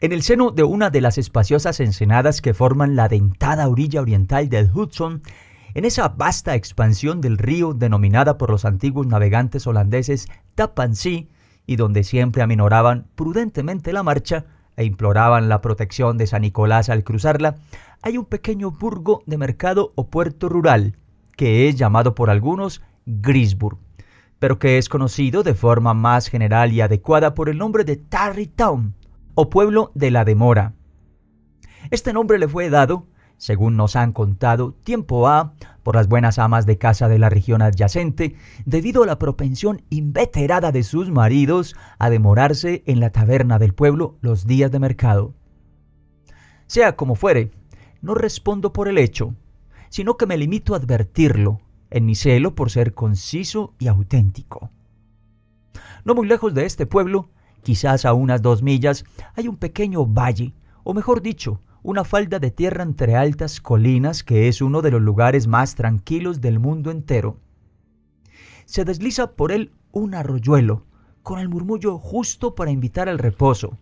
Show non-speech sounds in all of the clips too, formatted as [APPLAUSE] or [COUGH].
En el seno de una de las espaciosas ensenadas que forman la dentada orilla oriental del Hudson, en esa vasta expansión del río denominada por los antiguos navegantes holandeses Tappansee y donde siempre aminoraban prudentemente la marcha e imploraban la protección de San Nicolás al cruzarla, hay un pequeño burgo de mercado o puerto rural, que es llamado por algunos Grisburg, pero que es conocido de forma más general y adecuada por el nombre de Tarrytown, o pueblo de la demora. Este nombre le fue dado, según nos han contado, tiempo A por las buenas amas de casa de la región adyacente, debido a la propensión inveterada de sus maridos a demorarse en la taberna del pueblo los días de mercado. Sea como fuere, no respondo por el hecho, sino que me limito a advertirlo, en mi celo por ser conciso y auténtico. No muy lejos de este pueblo quizás a unas dos millas, hay un pequeño valle, o mejor dicho, una falda de tierra entre altas colinas que es uno de los lugares más tranquilos del mundo entero. Se desliza por él un arroyuelo, con el murmullo justo para invitar al reposo,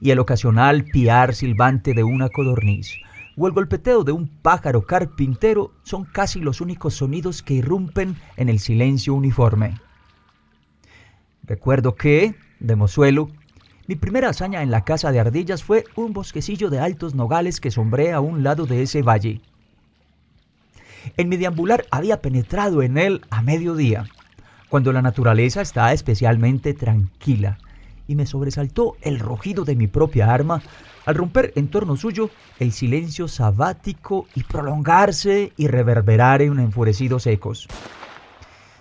y el ocasional piar silbante de una codorniz, o el golpeteo de un pájaro carpintero son casi los únicos sonidos que irrumpen en el silencio uniforme. Recuerdo que, de Mozuelo, mi primera hazaña en la casa de ardillas fue un bosquecillo de altos nogales que sombrea a un lado de ese valle. En mi deambular había penetrado en él a mediodía, cuando la naturaleza está especialmente tranquila, y me sobresaltó el rugido de mi propia arma al romper en torno suyo el silencio sabático y prolongarse y reverberar en enfurecidos ecos.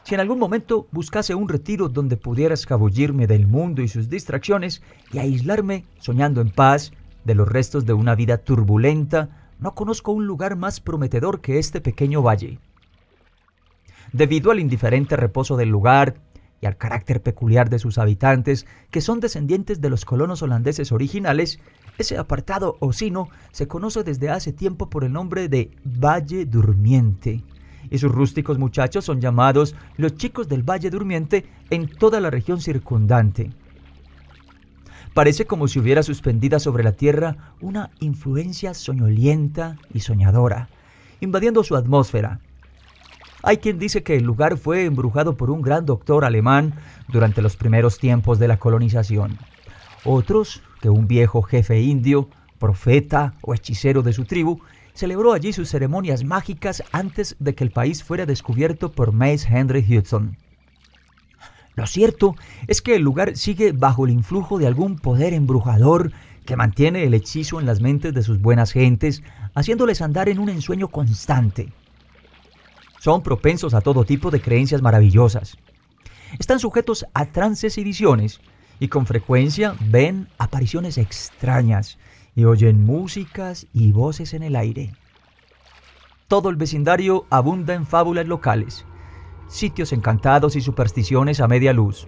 Si en algún momento buscase un retiro donde pudiera escabullirme del mundo y sus distracciones y aislarme soñando en paz de los restos de una vida turbulenta, no conozco un lugar más prometedor que este pequeño valle. Debido al indiferente reposo del lugar y al carácter peculiar de sus habitantes, que son descendientes de los colonos holandeses originales, ese apartado osino se conoce desde hace tiempo por el nombre de Valle Durmiente y sus rústicos muchachos son llamados los chicos del Valle Durmiente en toda la región circundante. Parece como si hubiera suspendida sobre la tierra una influencia soñolienta y soñadora, invadiendo su atmósfera. Hay quien dice que el lugar fue embrujado por un gran doctor alemán durante los primeros tiempos de la colonización. Otros que un viejo jefe indio, profeta o hechicero de su tribu, celebró allí sus ceremonias mágicas antes de que el país fuera descubierto por Mace Henry Hudson. Lo cierto es que el lugar sigue bajo el influjo de algún poder embrujador que mantiene el hechizo en las mentes de sus buenas gentes, haciéndoles andar en un ensueño constante. Son propensos a todo tipo de creencias maravillosas. Están sujetos a trances y visiones, y con frecuencia ven apariciones extrañas y oyen músicas y voces en el aire. Todo el vecindario abunda en fábulas locales, sitios encantados y supersticiones a media luz.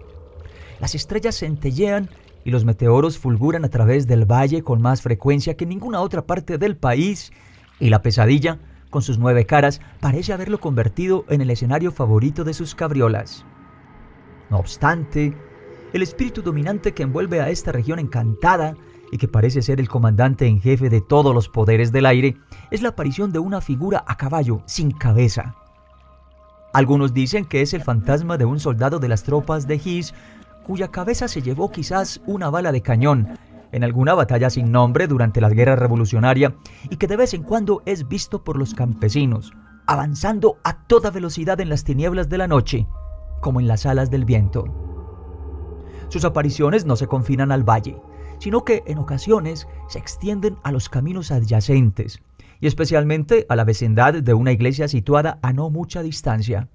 Las estrellas centellean y los meteoros fulguran a través del valle con más frecuencia que ninguna otra parte del país, y la pesadilla, con sus nueve caras, parece haberlo convertido en el escenario favorito de sus cabriolas. No obstante, el espíritu dominante que envuelve a esta región encantada y que parece ser el comandante en jefe de todos los poderes del aire, es la aparición de una figura a caballo sin cabeza. Algunos dicen que es el fantasma de un soldado de las tropas de His, cuya cabeza se llevó quizás una bala de cañón en alguna batalla sin nombre durante la guerra revolucionaria y que de vez en cuando es visto por los campesinos, avanzando a toda velocidad en las tinieblas de la noche, como en las alas del viento. Sus apariciones no se confinan al valle, sino que en ocasiones se extienden a los caminos adyacentes, y especialmente a la vecindad de una iglesia situada a no mucha distancia.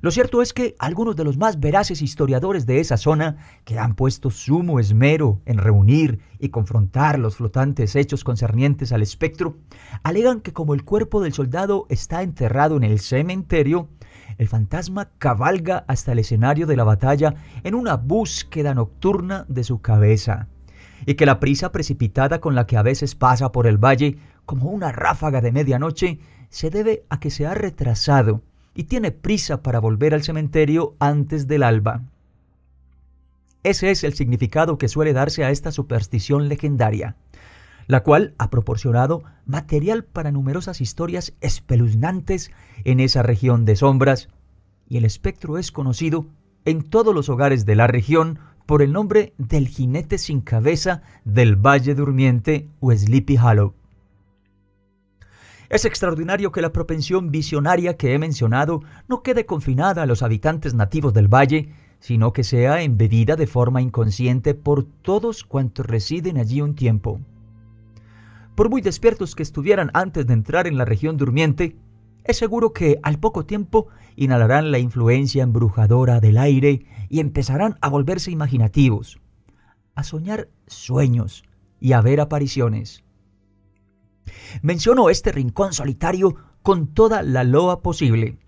Lo cierto es que algunos de los más veraces historiadores de esa zona, que han puesto sumo esmero en reunir y confrontar los flotantes hechos concernientes al espectro, alegan que como el cuerpo del soldado está enterrado en el cementerio, el fantasma cabalga hasta el escenario de la batalla en una búsqueda nocturna de su cabeza, y que la prisa precipitada con la que a veces pasa por el valle, como una ráfaga de medianoche, se debe a que se ha retrasado y tiene prisa para volver al cementerio antes del alba. Ese es el significado que suele darse a esta superstición legendaria la cual ha proporcionado material para numerosas historias espeluznantes en esa región de sombras, y el espectro es conocido en todos los hogares de la región por el nombre del jinete sin cabeza del Valle Durmiente o Sleepy Hollow. Es extraordinario que la propensión visionaria que he mencionado no quede confinada a los habitantes nativos del valle, sino que sea embebida de forma inconsciente por todos cuantos residen allí un tiempo. Por muy despiertos que estuvieran antes de entrar en la región durmiente, es seguro que al poco tiempo inhalarán la influencia embrujadora del aire y empezarán a volverse imaginativos, a soñar sueños y a ver apariciones. Menciono este rincón solitario con toda la loa posible,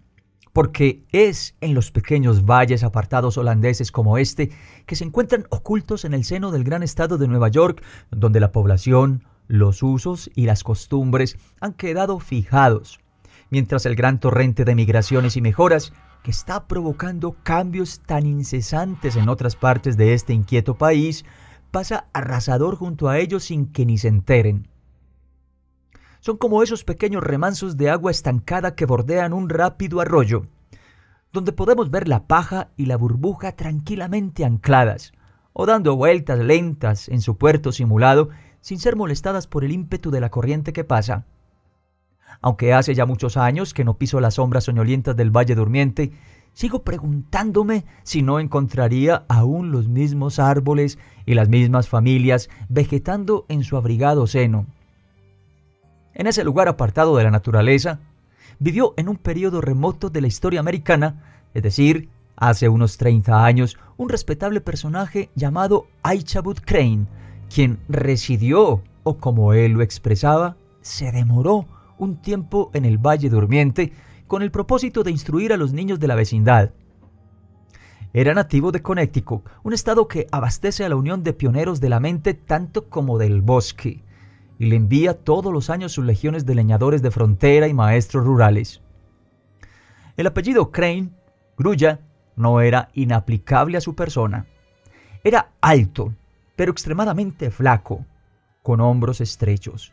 porque es en los pequeños valles apartados holandeses como este que se encuentran ocultos en el seno del gran estado de Nueva York, donde la población, los usos y las costumbres han quedado fijados, mientras el gran torrente de migraciones y mejoras que está provocando cambios tan incesantes en otras partes de este inquieto país pasa arrasador junto a ellos sin que ni se enteren. Son como esos pequeños remansos de agua estancada que bordean un rápido arroyo, donde podemos ver la paja y la burbuja tranquilamente ancladas, o dando vueltas lentas en su puerto simulado sin ser molestadas por el ímpetu de la corriente que pasa. Aunque hace ya muchos años que no piso las sombras soñolientas del Valle Durmiente, sigo preguntándome si no encontraría aún los mismos árboles y las mismas familias vegetando en su abrigado seno. En ese lugar apartado de la naturaleza, vivió en un periodo remoto de la historia americana, es decir, hace unos 30 años, un respetable personaje llamado Aichabut Crane, quien residió, o como él lo expresaba, se demoró un tiempo en el Valle Durmiente con el propósito de instruir a los niños de la vecindad. Era nativo de Connecticut, un estado que abastece a la Unión de Pioneros de la Mente tanto como del bosque, y le envía todos los años sus legiones de leñadores de frontera y maestros rurales. El apellido Crane, Grulla, no era inaplicable a su persona. Era alto, pero extremadamente flaco, con hombros estrechos,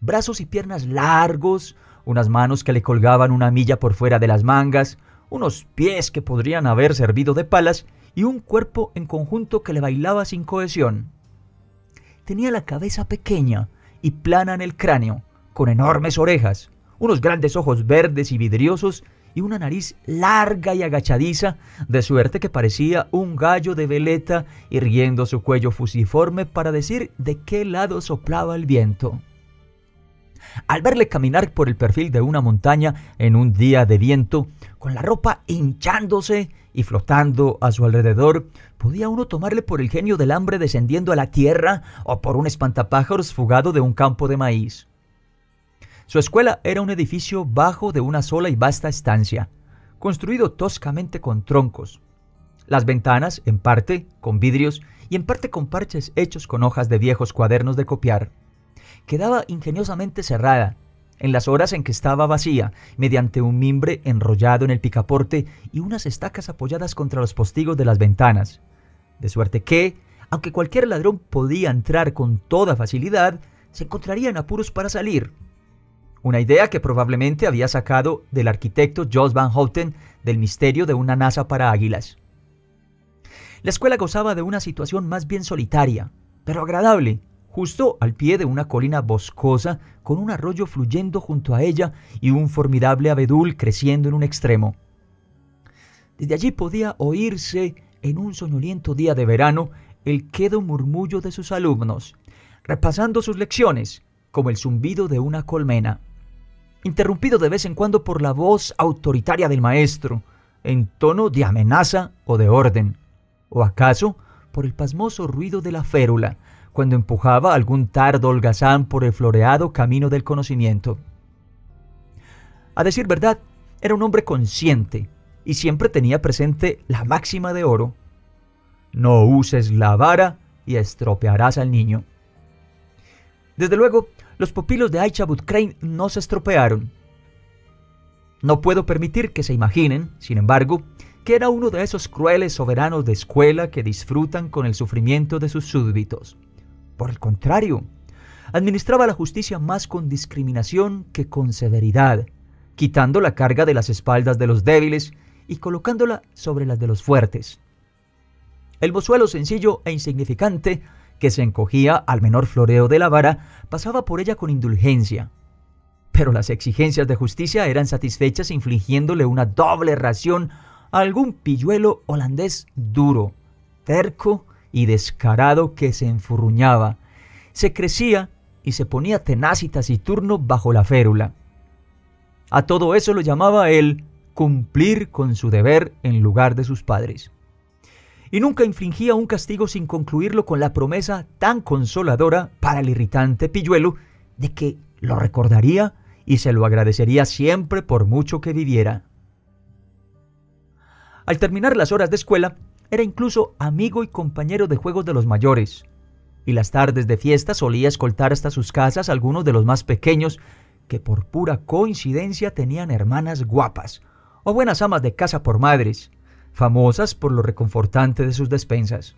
brazos y piernas largos, unas manos que le colgaban una milla por fuera de las mangas, unos pies que podrían haber servido de palas y un cuerpo en conjunto que le bailaba sin cohesión. Tenía la cabeza pequeña y plana en el cráneo, con enormes orejas, unos grandes ojos verdes y vidriosos y una nariz larga y agachadiza, de suerte que parecía un gallo de veleta irguiendo su cuello fusiforme para decir de qué lado soplaba el viento. Al verle caminar por el perfil de una montaña en un día de viento, con la ropa hinchándose y flotando a su alrededor, podía uno tomarle por el genio del hambre descendiendo a la tierra o por un espantapájaros fugado de un campo de maíz. Su escuela era un edificio bajo de una sola y vasta estancia, construido toscamente con troncos. Las ventanas, en parte, con vidrios y en parte con parches hechos con hojas de viejos cuadernos de copiar. Quedaba ingeniosamente cerrada, en las horas en que estaba vacía, mediante un mimbre enrollado en el picaporte y unas estacas apoyadas contra los postigos de las ventanas. De suerte que, aunque cualquier ladrón podía entrar con toda facilidad, se encontrarían apuros para salir, una idea que probablemente había sacado del arquitecto Jos Van Houten del misterio de una NASA para águilas. La escuela gozaba de una situación más bien solitaria, pero agradable, justo al pie de una colina boscosa con un arroyo fluyendo junto a ella y un formidable abedul creciendo en un extremo. Desde allí podía oírse, en un soñoliento día de verano, el quedo murmullo de sus alumnos, repasando sus lecciones, como el zumbido de una colmena interrumpido de vez en cuando por la voz autoritaria del maestro, en tono de amenaza o de orden, o acaso por el pasmoso ruido de la férula, cuando empujaba algún tardo holgazán por el floreado camino del conocimiento. A decir verdad, era un hombre consciente y siempre tenía presente la máxima de oro. No uses la vara y estropearás al niño. Desde luego, los pupilos de Aichabut Crane no se estropearon. No puedo permitir que se imaginen, sin embargo, que era uno de esos crueles soberanos de escuela que disfrutan con el sufrimiento de sus súbditos. Por el contrario, administraba la justicia más con discriminación que con severidad, quitando la carga de las espaldas de los débiles y colocándola sobre las de los fuertes. El bozuelo, sencillo e insignificante que se encogía al menor floreo de la vara, pasaba por ella con indulgencia. Pero las exigencias de justicia eran satisfechas infligiéndole una doble ración a algún pilluelo holandés duro, terco y descarado que se enfurruñaba, se crecía y se ponía tenaz y taciturno bajo la férula. A todo eso lo llamaba él cumplir con su deber en lugar de sus padres y nunca infringía un castigo sin concluirlo con la promesa tan consoladora para el irritante pilluelo de que lo recordaría y se lo agradecería siempre por mucho que viviera. Al terminar las horas de escuela, era incluso amigo y compañero de juegos de los mayores, y las tardes de fiesta solía escoltar hasta sus casas algunos de los más pequeños que por pura coincidencia tenían hermanas guapas o buenas amas de casa por madres, famosas por lo reconfortante de sus despensas.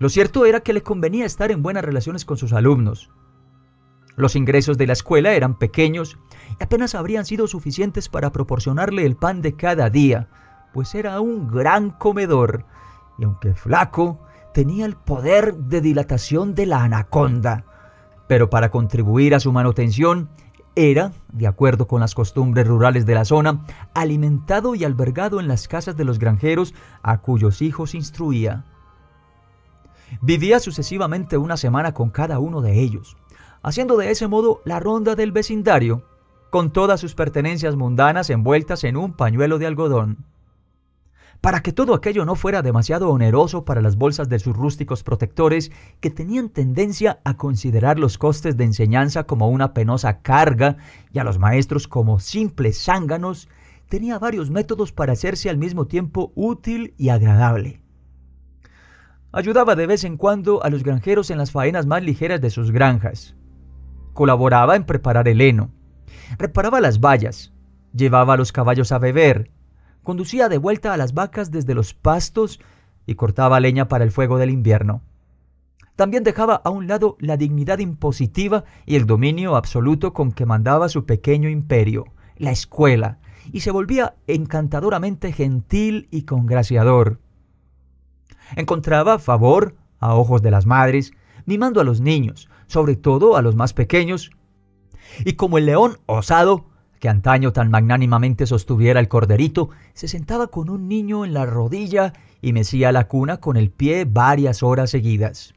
Lo cierto era que le convenía estar en buenas relaciones con sus alumnos. Los ingresos de la escuela eran pequeños y apenas habrían sido suficientes para proporcionarle el pan de cada día, pues era un gran comedor, y aunque flaco, tenía el poder de dilatación de la anaconda. Pero para contribuir a su manutención, era, de acuerdo con las costumbres rurales de la zona, alimentado y albergado en las casas de los granjeros a cuyos hijos instruía. Vivía sucesivamente una semana con cada uno de ellos, haciendo de ese modo la ronda del vecindario, con todas sus pertenencias mundanas envueltas en un pañuelo de algodón para que todo aquello no fuera demasiado oneroso para las bolsas de sus rústicos protectores, que tenían tendencia a considerar los costes de enseñanza como una penosa carga y a los maestros como simples zánganos, tenía varios métodos para hacerse al mismo tiempo útil y agradable. Ayudaba de vez en cuando a los granjeros en las faenas más ligeras de sus granjas. Colaboraba en preparar el heno. Reparaba las vallas. Llevaba a los caballos a beber conducía de vuelta a las vacas desde los pastos y cortaba leña para el fuego del invierno. También dejaba a un lado la dignidad impositiva y el dominio absoluto con que mandaba su pequeño imperio, la escuela, y se volvía encantadoramente gentil y congraciador. Encontraba favor a ojos de las madres, mimando a los niños, sobre todo a los más pequeños, y como el león osado, que antaño tan magnánimamente sostuviera el corderito, se sentaba con un niño en la rodilla y mecía la cuna con el pie varias horas seguidas.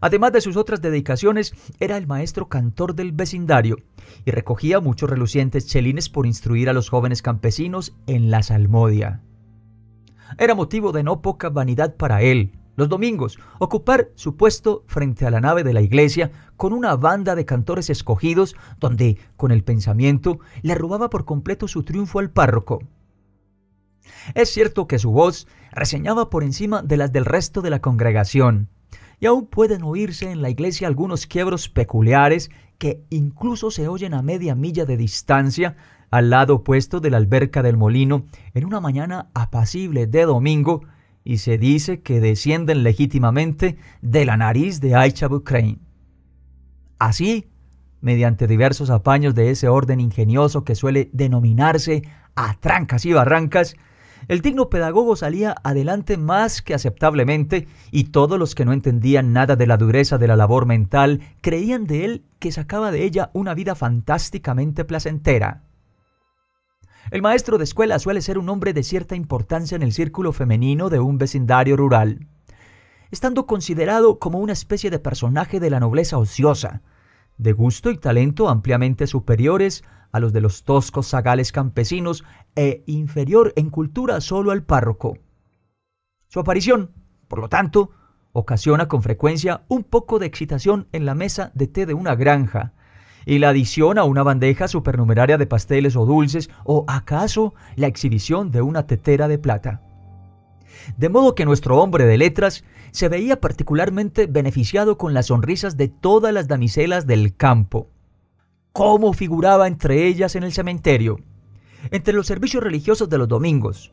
Además de sus otras dedicaciones, era el maestro cantor del vecindario y recogía muchos relucientes chelines por instruir a los jóvenes campesinos en la salmodia. Era motivo de no poca vanidad para él, los domingos, ocupar su puesto frente a la nave de la iglesia con una banda de cantores escogidos donde, con el pensamiento, le robaba por completo su triunfo al párroco. Es cierto que su voz reseñaba por encima de las del resto de la congregación, y aún pueden oírse en la iglesia algunos quiebros peculiares que incluso se oyen a media milla de distancia al lado opuesto de la alberca del molino en una mañana apacible de domingo y se dice que descienden legítimamente de la nariz de Aicha Bukrain. Así, mediante diversos apaños de ese orden ingenioso que suele denominarse a trancas y barrancas, el digno pedagogo salía adelante más que aceptablemente y todos los que no entendían nada de la dureza de la labor mental creían de él que sacaba de ella una vida fantásticamente placentera. El maestro de escuela suele ser un hombre de cierta importancia en el círculo femenino de un vecindario rural, estando considerado como una especie de personaje de la nobleza ociosa, de gusto y talento ampliamente superiores a los de los toscos zagales campesinos e inferior en cultura solo al párroco. Su aparición, por lo tanto, ocasiona con frecuencia un poco de excitación en la mesa de té de una granja, y la adición a una bandeja supernumeraria de pasteles o dulces o acaso la exhibición de una tetera de plata. De modo que nuestro hombre de letras se veía particularmente beneficiado con las sonrisas de todas las damiselas del campo. ¿Cómo figuraba entre ellas en el cementerio? Entre los servicios religiosos de los domingos,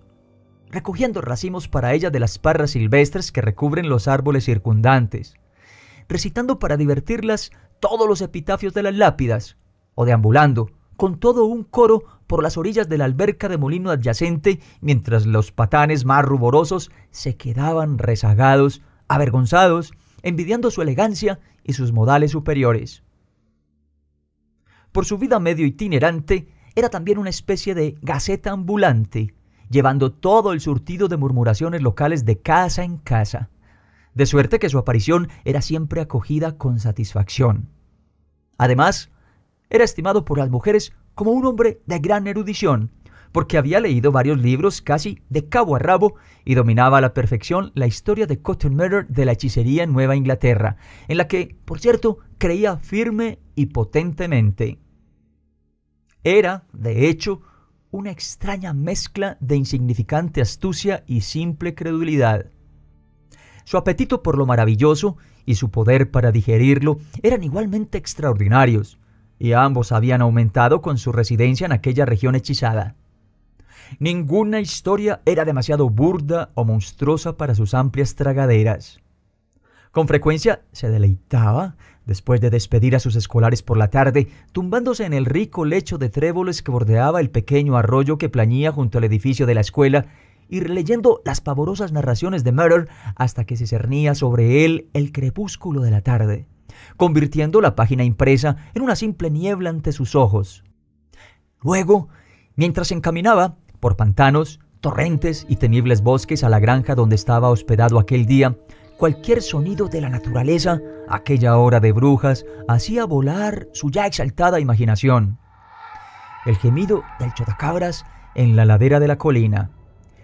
recogiendo racimos para ellas de las parras silvestres que recubren los árboles circundantes, recitando para divertirlas todos los epitafios de las lápidas, o deambulando, con todo un coro por las orillas de la alberca de molino adyacente, mientras los patanes más ruborosos se quedaban rezagados, avergonzados, envidiando su elegancia y sus modales superiores. Por su vida medio itinerante, era también una especie de gaceta ambulante, llevando todo el surtido de murmuraciones locales de casa en casa de suerte que su aparición era siempre acogida con satisfacción. Además, era estimado por las mujeres como un hombre de gran erudición, porque había leído varios libros casi de cabo a rabo y dominaba a la perfección la historia de Cotton Murder de la hechicería en Nueva Inglaterra, en la que, por cierto, creía firme y potentemente. Era, de hecho, una extraña mezcla de insignificante astucia y simple credulidad. Su apetito por lo maravilloso y su poder para digerirlo eran igualmente extraordinarios, y ambos habían aumentado con su residencia en aquella región hechizada. Ninguna historia era demasiado burda o monstruosa para sus amplias tragaderas. Con frecuencia se deleitaba, después de despedir a sus escolares por la tarde, tumbándose en el rico lecho de tréboles que bordeaba el pequeño arroyo que plañía junto al edificio de la escuela y releyendo las pavorosas narraciones de Murder hasta que se cernía sobre él el crepúsculo de la tarde, convirtiendo la página impresa en una simple niebla ante sus ojos. Luego, mientras se encaminaba por pantanos, torrentes y temibles bosques a la granja donde estaba hospedado aquel día, cualquier sonido de la naturaleza, aquella hora de brujas, hacía volar su ya exaltada imaginación. El gemido del chotacabras en la ladera de la colina,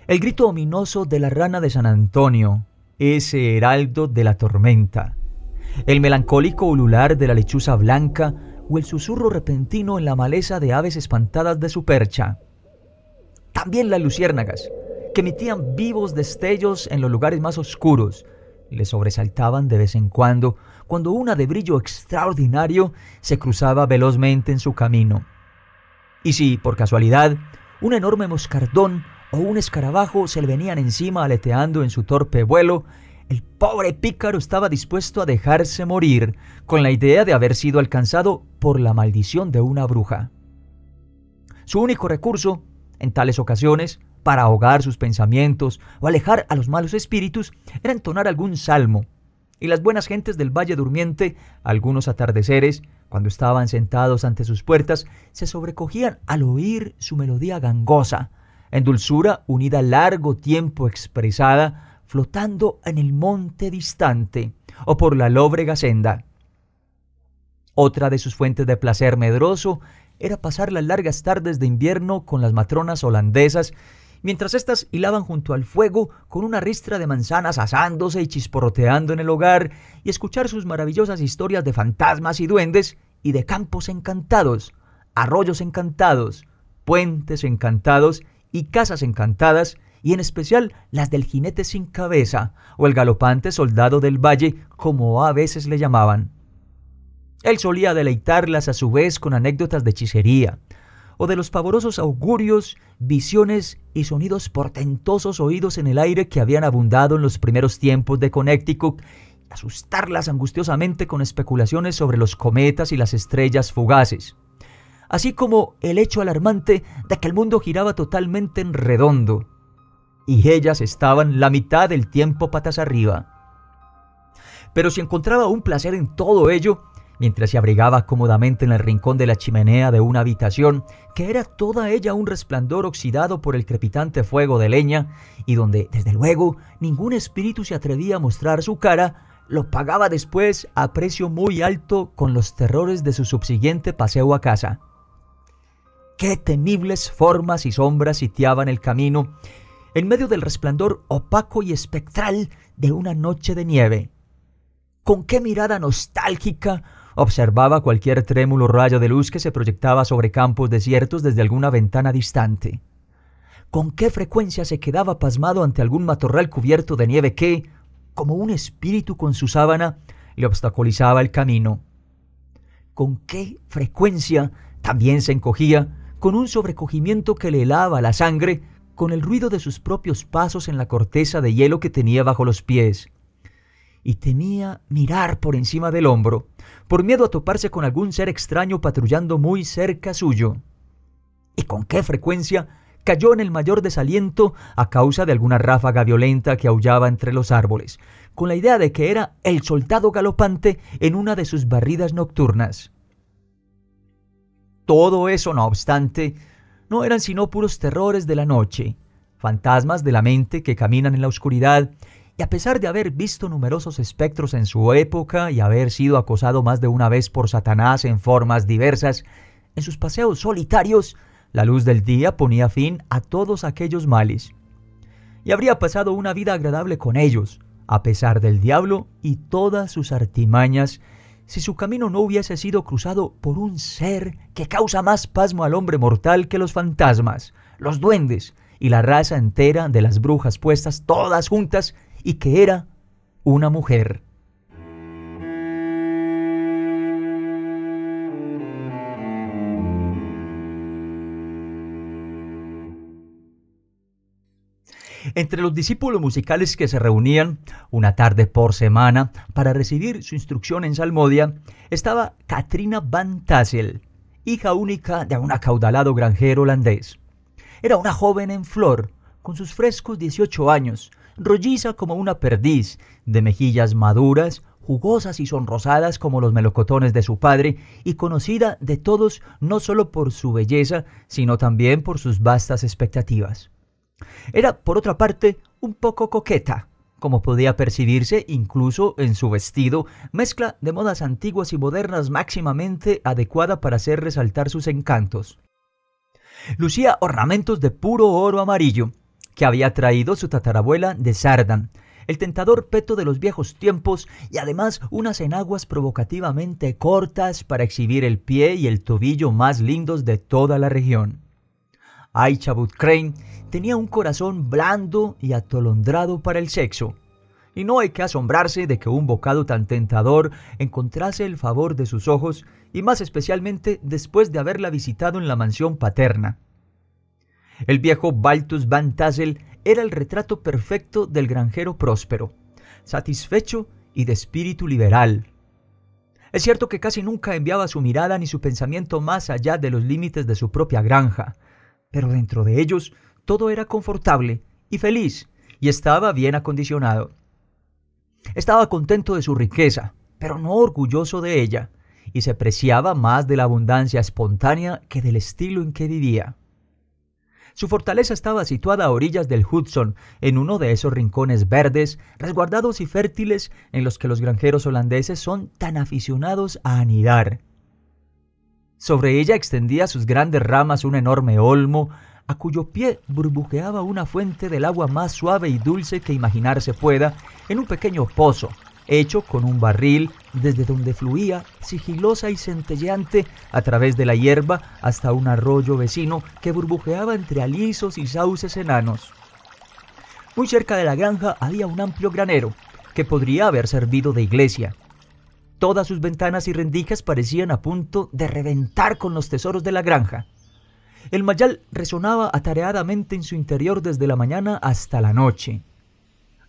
el grito ominoso de la rana de San Antonio, ese heraldo de la tormenta, el melancólico ulular de la lechuza blanca o el susurro repentino en la maleza de aves espantadas de su percha. También las luciérnagas, que emitían vivos destellos en los lugares más oscuros, le sobresaltaban de vez en cuando cuando una de brillo extraordinario se cruzaba velozmente en su camino. Y si, por casualidad, un enorme moscardón o un escarabajo se le venían encima aleteando en su torpe vuelo, el pobre pícaro estaba dispuesto a dejarse morir con la idea de haber sido alcanzado por la maldición de una bruja. Su único recurso, en tales ocasiones, para ahogar sus pensamientos o alejar a los malos espíritus, era entonar algún salmo. Y las buenas gentes del Valle Durmiente, algunos atardeceres, cuando estaban sentados ante sus puertas, se sobrecogían al oír su melodía gangosa, en dulzura unida largo tiempo expresada, flotando en el monte distante o por la lóbrega senda. Otra de sus fuentes de placer medroso era pasar las largas tardes de invierno con las matronas holandesas, mientras éstas hilaban junto al fuego con una ristra de manzanas asándose y chisporroteando en el hogar, y escuchar sus maravillosas historias de fantasmas y duendes, y de campos encantados, arroyos encantados, puentes encantados y Casas Encantadas, y en especial las del jinete sin cabeza o el galopante soldado del valle, como a veces le llamaban. Él solía deleitarlas a su vez con anécdotas de hechicería, o de los pavorosos augurios, visiones y sonidos portentosos oídos en el aire que habían abundado en los primeros tiempos de Connecticut, asustarlas angustiosamente con especulaciones sobre los cometas y las estrellas fugaces así como el hecho alarmante de que el mundo giraba totalmente en redondo, y ellas estaban la mitad del tiempo patas arriba. Pero si encontraba un placer en todo ello, mientras se abrigaba cómodamente en el rincón de la chimenea de una habitación, que era toda ella un resplandor oxidado por el crepitante fuego de leña, y donde, desde luego, ningún espíritu se atrevía a mostrar su cara, lo pagaba después a precio muy alto con los terrores de su subsiguiente paseo a casa qué temibles formas y sombras sitiaban el camino, en medio del resplandor opaco y espectral de una noche de nieve. Con qué mirada nostálgica observaba cualquier trémulo rayo de luz que se proyectaba sobre campos desiertos desde alguna ventana distante. Con qué frecuencia se quedaba pasmado ante algún matorral cubierto de nieve que, como un espíritu con su sábana, le obstaculizaba el camino. Con qué frecuencia también se encogía con un sobrecogimiento que le helaba la sangre, con el ruido de sus propios pasos en la corteza de hielo que tenía bajo los pies. Y temía mirar por encima del hombro, por miedo a toparse con algún ser extraño patrullando muy cerca suyo. ¿Y con qué frecuencia cayó en el mayor desaliento a causa de alguna ráfaga violenta que aullaba entre los árboles, con la idea de que era el soldado galopante en una de sus barridas nocturnas. Todo eso, no obstante, no eran sino puros terrores de la noche, fantasmas de la mente que caminan en la oscuridad, y a pesar de haber visto numerosos espectros en su época y haber sido acosado más de una vez por Satanás en formas diversas, en sus paseos solitarios, la luz del día ponía fin a todos aquellos males. Y habría pasado una vida agradable con ellos, a pesar del diablo y todas sus artimañas si su camino no hubiese sido cruzado por un ser que causa más pasmo al hombre mortal que los fantasmas, los duendes y la raza entera de las brujas puestas todas juntas y que era una mujer. Entre los discípulos musicales que se reunían una tarde por semana para recibir su instrucción en Salmodia estaba Katrina Van Tassel, hija única de un acaudalado granjero holandés. Era una joven en flor, con sus frescos 18 años, rolliza como una perdiz, de mejillas maduras, jugosas y sonrosadas como los melocotones de su padre, y conocida de todos no solo por su belleza, sino también por sus vastas expectativas. Era, por otra parte, un poco coqueta, como podía percibirse incluso en su vestido, mezcla de modas antiguas y modernas máximamente adecuada para hacer resaltar sus encantos. Lucía ornamentos de puro oro amarillo, que había traído su tatarabuela de Sardan, el tentador peto de los viejos tiempos, y además unas enaguas provocativamente cortas para exhibir el pie y el tobillo más lindos de toda la región. Aichabut Crane tenía un corazón blando y atolondrado para el sexo. Y no hay que asombrarse de que un bocado tan tentador encontrase el favor de sus ojos, y más especialmente después de haberla visitado en la mansión paterna. El viejo Baltus Van Tassel era el retrato perfecto del granjero próspero, satisfecho y de espíritu liberal. Es cierto que casi nunca enviaba su mirada ni su pensamiento más allá de los límites de su propia granja, pero dentro de ellos todo era confortable y feliz, y estaba bien acondicionado. Estaba contento de su riqueza, pero no orgulloso de ella, y se preciaba más de la abundancia espontánea que del estilo en que vivía. Su fortaleza estaba situada a orillas del Hudson, en uno de esos rincones verdes, resguardados y fértiles en los que los granjeros holandeses son tan aficionados a anidar. Sobre ella extendía sus grandes ramas un enorme olmo, a cuyo pie burbujeaba una fuente del agua más suave y dulce que imaginarse pueda, en un pequeño pozo, hecho con un barril, desde donde fluía, sigilosa y centelleante, a través de la hierba hasta un arroyo vecino que burbujeaba entre alisos y sauces enanos. Muy cerca de la granja había un amplio granero, que podría haber servido de iglesia, Todas sus ventanas y rendijas parecían a punto de reventar con los tesoros de la granja. El mayal resonaba atareadamente en su interior desde la mañana hasta la noche.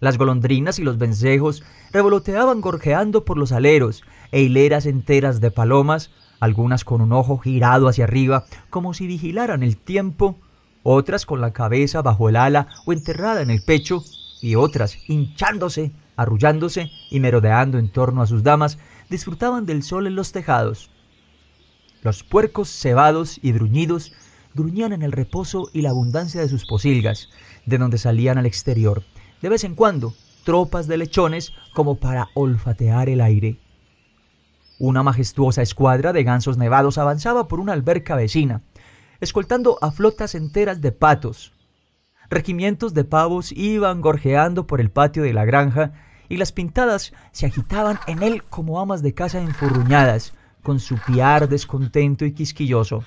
Las golondrinas y los vencejos revoloteaban gorjeando por los aleros, e hileras enteras de palomas, algunas con un ojo girado hacia arriba, como si vigilaran el tiempo, otras con la cabeza bajo el ala o enterrada en el pecho, y otras hinchándose arrullándose y merodeando en torno a sus damas, disfrutaban del sol en los tejados. Los puercos cebados y bruñidos gruñían en el reposo y la abundancia de sus posilgas, de donde salían al exterior, de vez en cuando, tropas de lechones como para olfatear el aire. Una majestuosa escuadra de gansos nevados avanzaba por una alberca vecina, escoltando a flotas enteras de patos, Regimientos de pavos iban gorjeando por el patio de la granja y las pintadas se agitaban en él como amas de casa enfurruñadas, con su piar descontento y quisquilloso.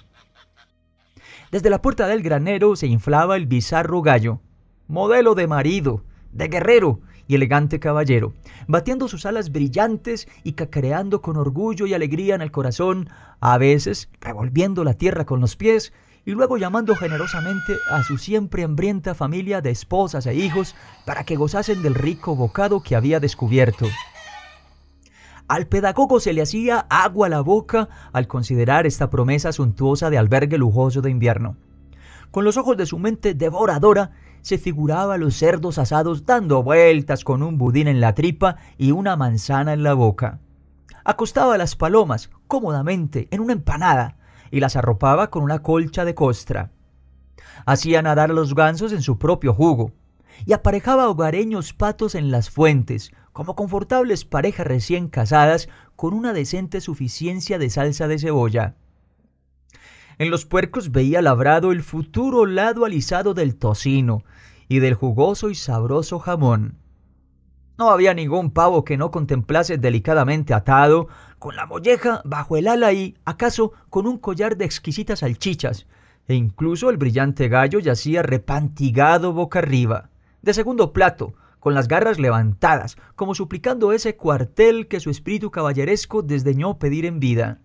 Desde la puerta del granero se inflaba el bizarro gallo, modelo de marido, de guerrero y elegante caballero, batiendo sus alas brillantes y cacareando con orgullo y alegría en el corazón, a veces revolviendo la tierra con los pies, y luego llamando generosamente a su siempre hambrienta familia de esposas e hijos para que gozasen del rico bocado que había descubierto. Al pedagogo se le hacía agua a la boca al considerar esta promesa suntuosa de albergue lujoso de invierno. Con los ojos de su mente devoradora, se figuraba los cerdos asados dando vueltas con un budín en la tripa y una manzana en la boca. Acostaba a las palomas cómodamente en una empanada y las arropaba con una colcha de costra. Hacía nadar a los gansos en su propio jugo y aparejaba hogareños patos en las fuentes, como confortables parejas recién casadas con una decente suficiencia de salsa de cebolla. En los puercos veía labrado el futuro lado alisado del tocino y del jugoso y sabroso jamón. No había ningún pavo que no contemplase delicadamente atado, con la molleja bajo el ala y, acaso, con un collar de exquisitas salchichas, e incluso el brillante gallo yacía repantigado boca arriba, de segundo plato, con las garras levantadas, como suplicando ese cuartel que su espíritu caballeresco desdeñó pedir en vida.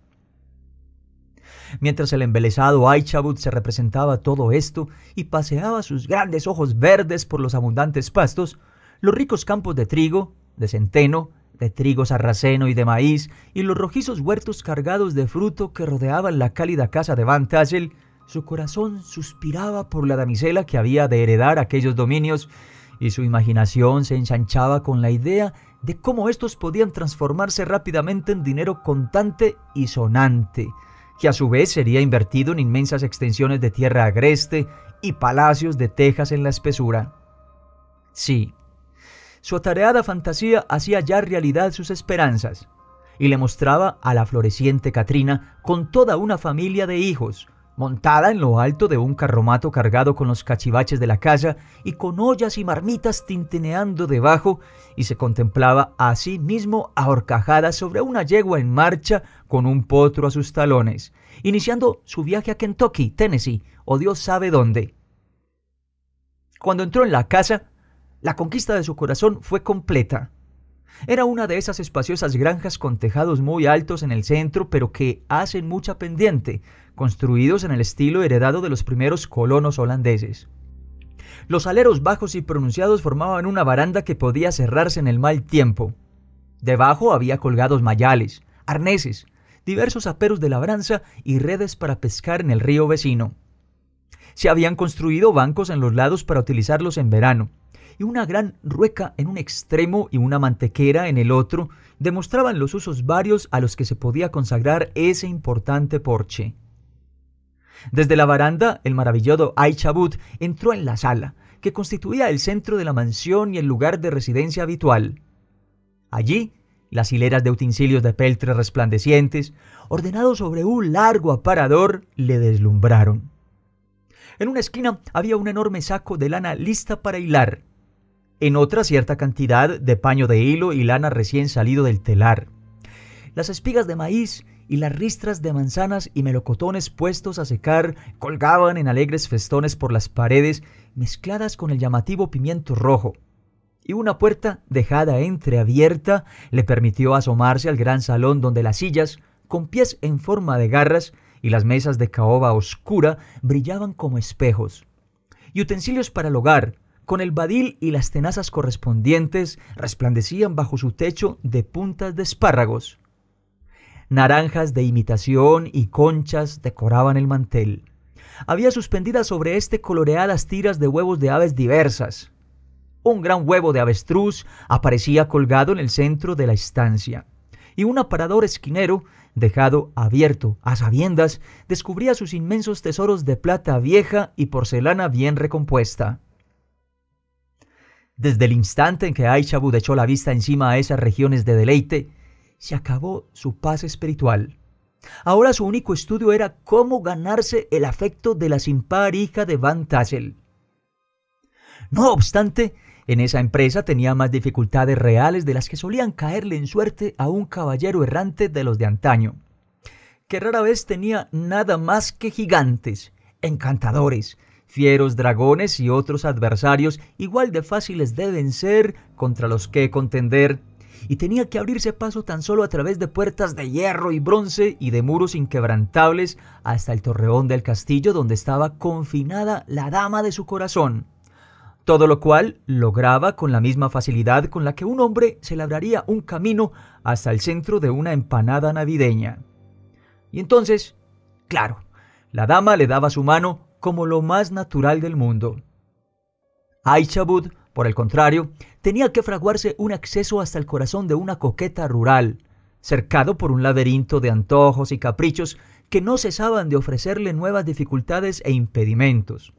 Mientras el embelesado Aichabut se representaba todo esto y paseaba sus grandes ojos verdes por los abundantes pastos, los ricos campos de trigo, de centeno, de trigo sarraceno y de maíz, y los rojizos huertos cargados de fruto que rodeaban la cálida casa de Van Tassel, su corazón suspiraba por la damisela que había de heredar aquellos dominios, y su imaginación se ensanchaba con la idea de cómo estos podían transformarse rápidamente en dinero contante y sonante, que a su vez sería invertido en inmensas extensiones de tierra agreste y palacios de tejas en la espesura. Sí, su atareada fantasía hacía ya realidad sus esperanzas y le mostraba a la floreciente Katrina con toda una familia de hijos, montada en lo alto de un carromato cargado con los cachivaches de la casa y con ollas y marmitas tintineando debajo, y se contemplaba a sí mismo ahorcajada sobre una yegua en marcha con un potro a sus talones, iniciando su viaje a Kentucky, Tennessee, o Dios sabe dónde. Cuando entró en la casa, la conquista de su corazón fue completa. Era una de esas espaciosas granjas con tejados muy altos en el centro, pero que hacen mucha pendiente, construidos en el estilo heredado de los primeros colonos holandeses. Los aleros bajos y pronunciados formaban una baranda que podía cerrarse en el mal tiempo. Debajo había colgados mayales, arneses, diversos aperos de labranza y redes para pescar en el río vecino. Se habían construido bancos en los lados para utilizarlos en verano, una gran rueca en un extremo y una mantequera en el otro demostraban los usos varios a los que se podía consagrar ese importante porche. Desde la baranda, el maravillado Aichabut entró en la sala, que constituía el centro de la mansión y el lugar de residencia habitual. Allí, las hileras de utensilios de peltre resplandecientes, ordenados sobre un largo aparador, le deslumbraron. En una esquina había un enorme saco de lana lista para hilar, en otra cierta cantidad de paño de hilo y lana recién salido del telar. Las espigas de maíz y las ristras de manzanas y melocotones puestos a secar colgaban en alegres festones por las paredes, mezcladas con el llamativo pimiento rojo. Y una puerta dejada entreabierta le permitió asomarse al gran salón donde las sillas, con pies en forma de garras, y las mesas de caoba oscura brillaban como espejos. Y utensilios para el hogar, con el badil y las tenazas correspondientes resplandecían bajo su techo de puntas de espárragos. Naranjas de imitación y conchas decoraban el mantel. Había suspendidas sobre este coloreadas tiras de huevos de aves diversas. Un gran huevo de avestruz aparecía colgado en el centro de la estancia, y un aparador esquinero dejado abierto a sabiendas, descubría sus inmensos tesoros de plata vieja y porcelana bien recompuesta. Desde el instante en que Aishabud echó la vista encima a esas regiones de deleite, se acabó su paz espiritual. Ahora su único estudio era cómo ganarse el afecto de la sin par hija de Van Tassel. No obstante, en esa empresa tenía más dificultades reales de las que solían caerle en suerte a un caballero errante de los de antaño, que rara vez tenía nada más que gigantes, encantadores, fieros dragones y otros adversarios igual de fáciles de vencer contra los que contender, y tenía que abrirse paso tan solo a través de puertas de hierro y bronce y de muros inquebrantables hasta el torreón del castillo donde estaba confinada la dama de su corazón. Todo lo cual lograba con la misma facilidad con la que un hombre se labraría un camino hasta el centro de una empanada navideña. Y entonces, claro, la dama le daba su mano como lo más natural del mundo. Aichabud, por el contrario, tenía que fraguarse un acceso hasta el corazón de una coqueta rural, cercado por un laberinto de antojos y caprichos que no cesaban de ofrecerle nuevas dificultades e impedimentos.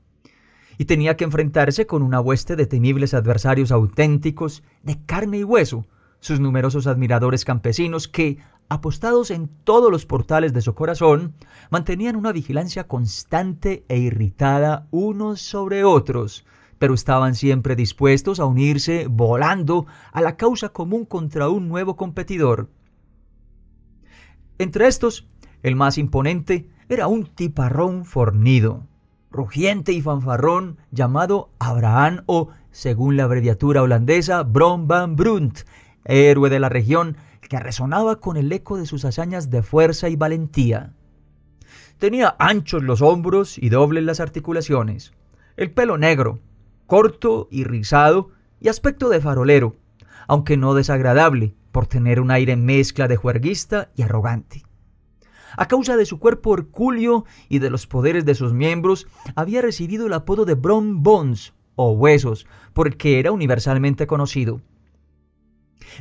Y tenía que enfrentarse con una hueste de temibles adversarios auténticos, de carne y hueso, sus numerosos admiradores campesinos que, apostados en todos los portales de su corazón, mantenían una vigilancia constante e irritada unos sobre otros, pero estaban siempre dispuestos a unirse volando a la causa común contra un nuevo competidor. Entre estos, el más imponente era un tiparrón fornido, rugiente y fanfarrón llamado Abraham o, según la abreviatura holandesa, Brom van Brunt, héroe de la región que resonaba con el eco de sus hazañas de fuerza y valentía. Tenía anchos los hombros y dobles las articulaciones, el pelo negro, corto y rizado y aspecto de farolero, aunque no desagradable por tener un aire mezcla de juerguista y arrogante. A causa de su cuerpo hercúleo y de los poderes de sus miembros, había recibido el apodo de bron Bones o Huesos, porque era universalmente conocido.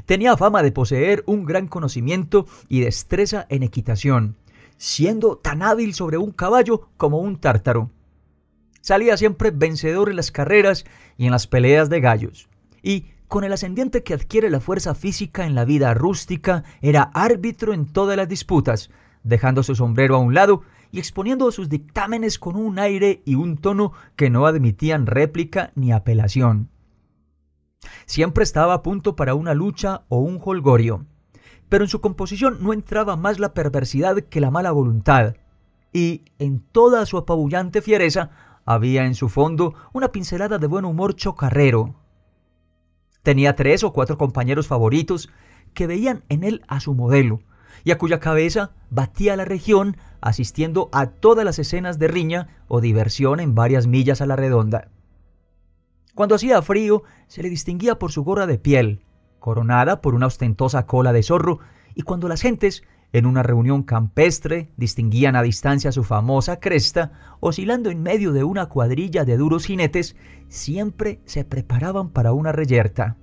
Tenía fama de poseer un gran conocimiento y destreza en equitación, siendo tan hábil sobre un caballo como un tártaro. Salía siempre vencedor en las carreras y en las peleas de gallos, y con el ascendiente que adquiere la fuerza física en la vida rústica, era árbitro en todas las disputas, dejando su sombrero a un lado y exponiendo sus dictámenes con un aire y un tono que no admitían réplica ni apelación. Siempre estaba a punto para una lucha o un holgorio, pero en su composición no entraba más la perversidad que la mala voluntad, y en toda su apabullante fiereza había en su fondo una pincelada de buen humor chocarrero. Tenía tres o cuatro compañeros favoritos que veían en él a su modelo, y a cuya cabeza batía la región asistiendo a todas las escenas de riña o diversión en varias millas a la redonda. Cuando hacía frío, se le distinguía por su gorra de piel, coronada por una ostentosa cola de zorro, y cuando las gentes, en una reunión campestre, distinguían a distancia su famosa cresta, oscilando en medio de una cuadrilla de duros jinetes, siempre se preparaban para una reyerta.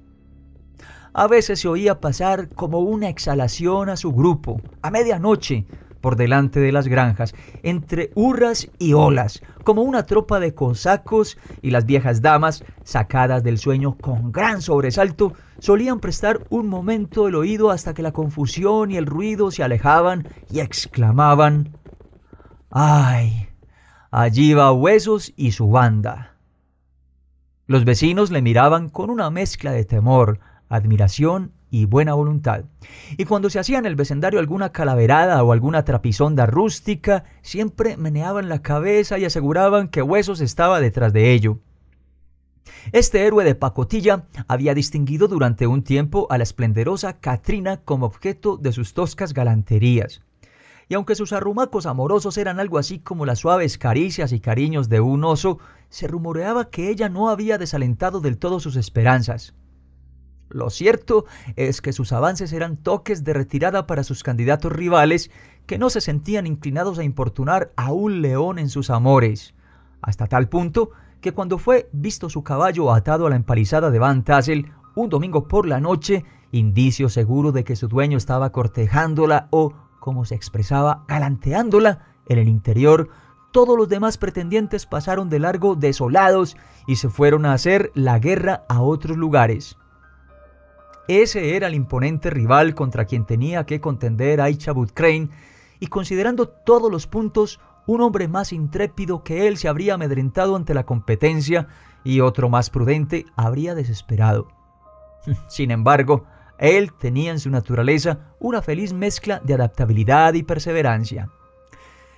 A veces se oía pasar como una exhalación a su grupo, a medianoche, por delante de las granjas, entre hurras y olas, como una tropa de cosacos y las viejas damas, sacadas del sueño con gran sobresalto, solían prestar un momento el oído hasta que la confusión y el ruido se alejaban y exclamaban, ¡Ay! Allí va Huesos y su banda. Los vecinos le miraban con una mezcla de temor, admiración y buena voluntad. Y cuando se hacía en el vecindario alguna calaverada o alguna trapisonda rústica, siempre meneaban la cabeza y aseguraban que Huesos estaba detrás de ello. Este héroe de pacotilla había distinguido durante un tiempo a la esplendorosa Katrina como objeto de sus toscas galanterías. Y aunque sus arrumacos amorosos eran algo así como las suaves caricias y cariños de un oso, se rumoreaba que ella no había desalentado del todo sus esperanzas. Lo cierto es que sus avances eran toques de retirada para sus candidatos rivales que no se sentían inclinados a importunar a un león en sus amores, hasta tal punto que cuando fue visto su caballo atado a la empalizada de Van Tassel un domingo por la noche, indicio seguro de que su dueño estaba cortejándola o, como se expresaba, galanteándola en el interior, todos los demás pretendientes pasaron de largo desolados y se fueron a hacer la guerra a otros lugares. Ese era el imponente rival contra quien tenía que contender Aichabut Crane, y considerando todos los puntos, un hombre más intrépido que él se habría amedrentado ante la competencia y otro más prudente habría desesperado. [LAUGHS] Sin embargo, él tenía en su naturaleza una feliz mezcla de adaptabilidad y perseverancia.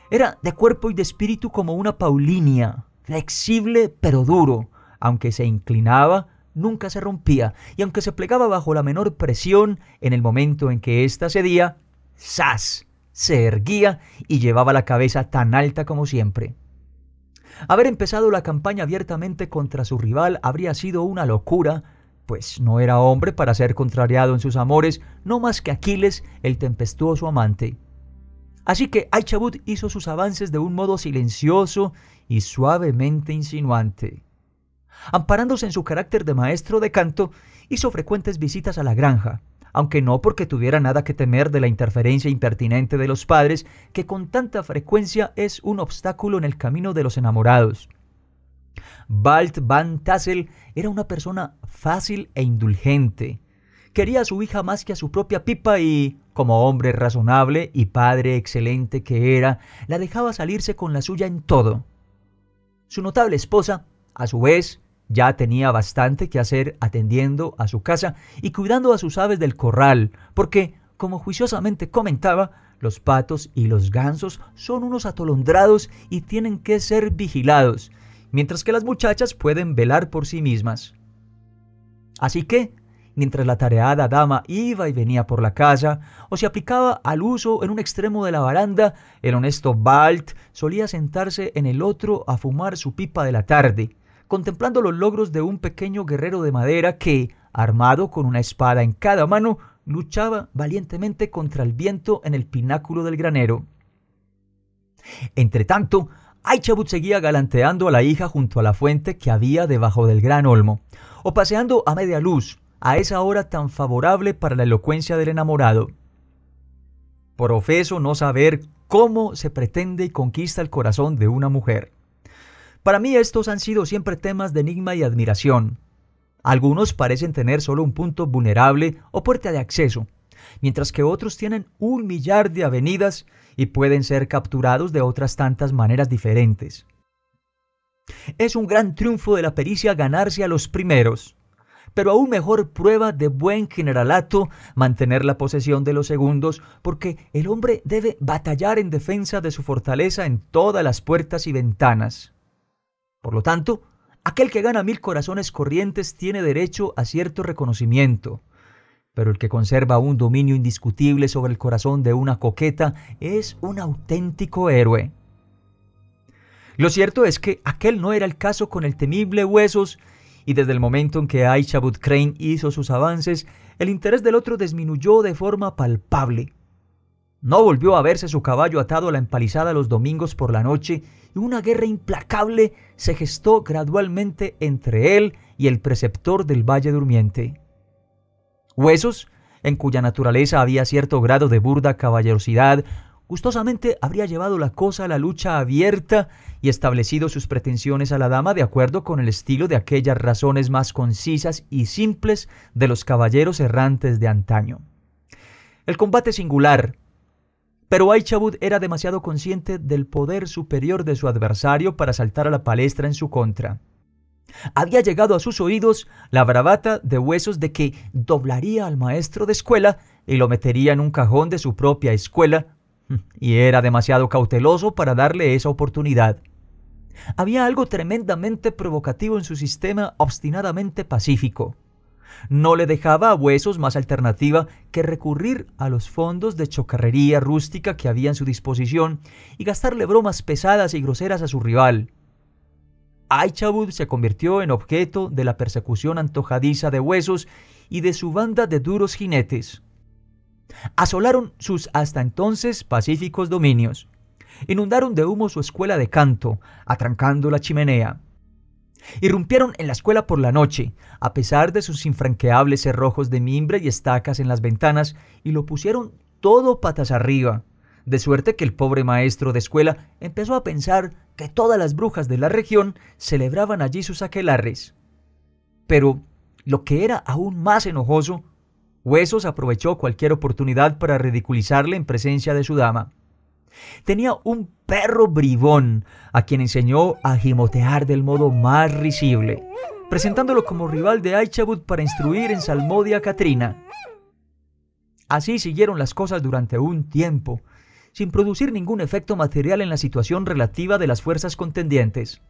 Era de cuerpo y de espíritu como una Paulinia, flexible pero duro, aunque se inclinaba nunca se rompía, y aunque se plegaba bajo la menor presión, en el momento en que ésta cedía, ¡zas! se erguía y llevaba la cabeza tan alta como siempre. Haber empezado la campaña abiertamente contra su rival habría sido una locura, pues no era hombre para ser contrariado en sus amores, no más que Aquiles, el tempestuoso amante. Así que Aichabut hizo sus avances de un modo silencioso y suavemente insinuante amparándose en su carácter de maestro de canto, hizo frecuentes visitas a la granja, aunque no porque tuviera nada que temer de la interferencia impertinente de los padres, que con tanta frecuencia es un obstáculo en el camino de los enamorados. Balt van Tassel era una persona fácil e indulgente. Quería a su hija más que a su propia pipa y, como hombre razonable y padre excelente que era, la dejaba salirse con la suya en todo. Su notable esposa, a su vez, ya tenía bastante que hacer atendiendo a su casa y cuidando a sus aves del corral, porque, como juiciosamente comentaba, los patos y los gansos son unos atolondrados y tienen que ser vigilados, mientras que las muchachas pueden velar por sí mismas. Así que, mientras la tareada dama iba y venía por la casa, o se aplicaba al uso en un extremo de la baranda, el honesto Balt solía sentarse en el otro a fumar su pipa de la tarde, contemplando los logros de un pequeño guerrero de madera que, armado con una espada en cada mano, luchaba valientemente contra el viento en el pináculo del granero. Entretanto, Aichabut seguía galanteando a la hija junto a la fuente que había debajo del gran olmo, o paseando a media luz, a esa hora tan favorable para la elocuencia del enamorado. Profeso no saber cómo se pretende y conquista el corazón de una mujer. Para mí estos han sido siempre temas de enigma y admiración. Algunos parecen tener solo un punto vulnerable o puerta de acceso, mientras que otros tienen un millar de avenidas y pueden ser capturados de otras tantas maneras diferentes. Es un gran triunfo de la pericia ganarse a los primeros, pero aún mejor prueba de buen generalato mantener la posesión de los segundos, porque el hombre debe batallar en defensa de su fortaleza en todas las puertas y ventanas. Por lo tanto, aquel que gana mil corazones corrientes tiene derecho a cierto reconocimiento, pero el que conserva un dominio indiscutible sobre el corazón de una coqueta es un auténtico héroe. Lo cierto es que aquel no era el caso con el temible Huesos, y desde el momento en que Bud Crane hizo sus avances, el interés del otro disminuyó de forma palpable. No volvió a verse su caballo atado a la empalizada los domingos por la noche y una guerra implacable se gestó gradualmente entre él y el preceptor del Valle Durmiente. Huesos, en cuya naturaleza había cierto grado de burda caballerosidad, gustosamente habría llevado la cosa a la lucha abierta y establecido sus pretensiones a la dama de acuerdo con el estilo de aquellas razones más concisas y simples de los caballeros errantes de antaño. El combate singular, pero Aichabud era demasiado consciente del poder superior de su adversario para saltar a la palestra en su contra. Había llegado a sus oídos la bravata de huesos de que doblaría al maestro de escuela y lo metería en un cajón de su propia escuela, y era demasiado cauteloso para darle esa oportunidad. Había algo tremendamente provocativo en su sistema obstinadamente pacífico no le dejaba a Huesos más alternativa que recurrir a los fondos de chocarrería rústica que había en su disposición y gastarle bromas pesadas y groseras a su rival. Aichabud se convirtió en objeto de la persecución antojadiza de Huesos y de su banda de duros jinetes. Asolaron sus hasta entonces pacíficos dominios. Inundaron de humo su escuela de canto, atrancando la chimenea Irrumpieron en la escuela por la noche, a pesar de sus infranqueables cerrojos de mimbre y estacas en las ventanas, y lo pusieron todo patas arriba. De suerte que el pobre maestro de escuela empezó a pensar que todas las brujas de la región celebraban allí sus aquelarres. Pero lo que era aún más enojoso, Huesos aprovechó cualquier oportunidad para ridiculizarle en presencia de su dama. Tenía un perro bribón a quien enseñó a gimotear del modo más risible, presentándolo como rival de Aichabud para instruir en Salmodia a Katrina. Así siguieron las cosas durante un tiempo, sin producir ningún efecto material en la situación relativa de las fuerzas contendientes.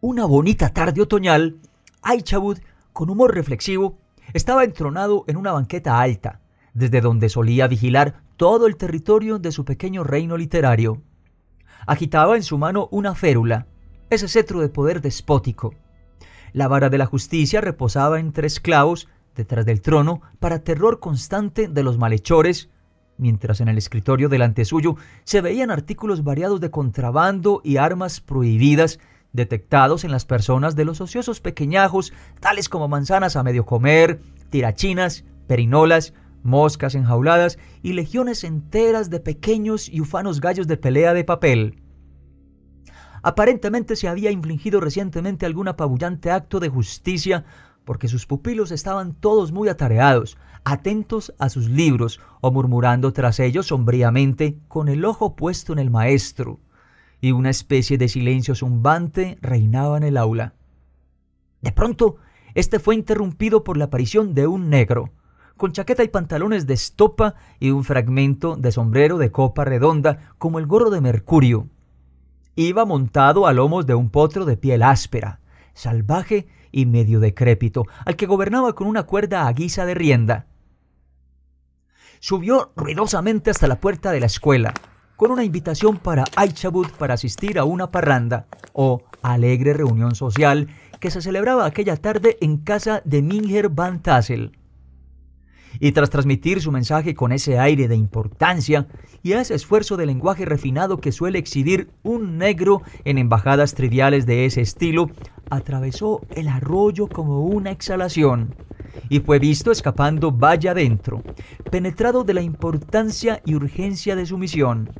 Una bonita tarde otoñal, Aichabud, con humor reflexivo, estaba entronado en una banqueta alta, desde donde solía vigilar todo el territorio de su pequeño reino literario. Agitaba en su mano una férula, ese cetro de poder despótico. La vara de la justicia reposaba en tres clavos detrás del trono para terror constante de los malhechores, mientras en el escritorio delante suyo se veían artículos variados de contrabando y armas prohibidas detectados en las personas de los ociosos pequeñajos, tales como manzanas a medio comer, tirachinas, perinolas, moscas enjauladas y legiones enteras de pequeños y ufanos gallos de pelea de papel. Aparentemente se había infligido recientemente algún apabullante acto de justicia porque sus pupilos estaban todos muy atareados, atentos a sus libros o murmurando tras ellos sombríamente con el ojo puesto en el maestro, y una especie de silencio zumbante reinaba en el aula. De pronto, este fue interrumpido por la aparición de un negro, con chaqueta y pantalones de estopa y un fragmento de sombrero de copa redonda como el gorro de Mercurio. Iba montado a lomos de un potro de piel áspera, salvaje y medio decrépito, al que gobernaba con una cuerda a guisa de rienda. Subió ruidosamente hasta la puerta de la escuela, con una invitación para Aichabut para asistir a una parranda o alegre reunión social que se celebraba aquella tarde en casa de Minger Van Tassel y tras transmitir su mensaje con ese aire de importancia y ese esfuerzo de lenguaje refinado que suele exhibir un negro en embajadas triviales de ese estilo, atravesó el arroyo como una exhalación y fue visto escapando vaya adentro, penetrado de la importancia y urgencia de su misión.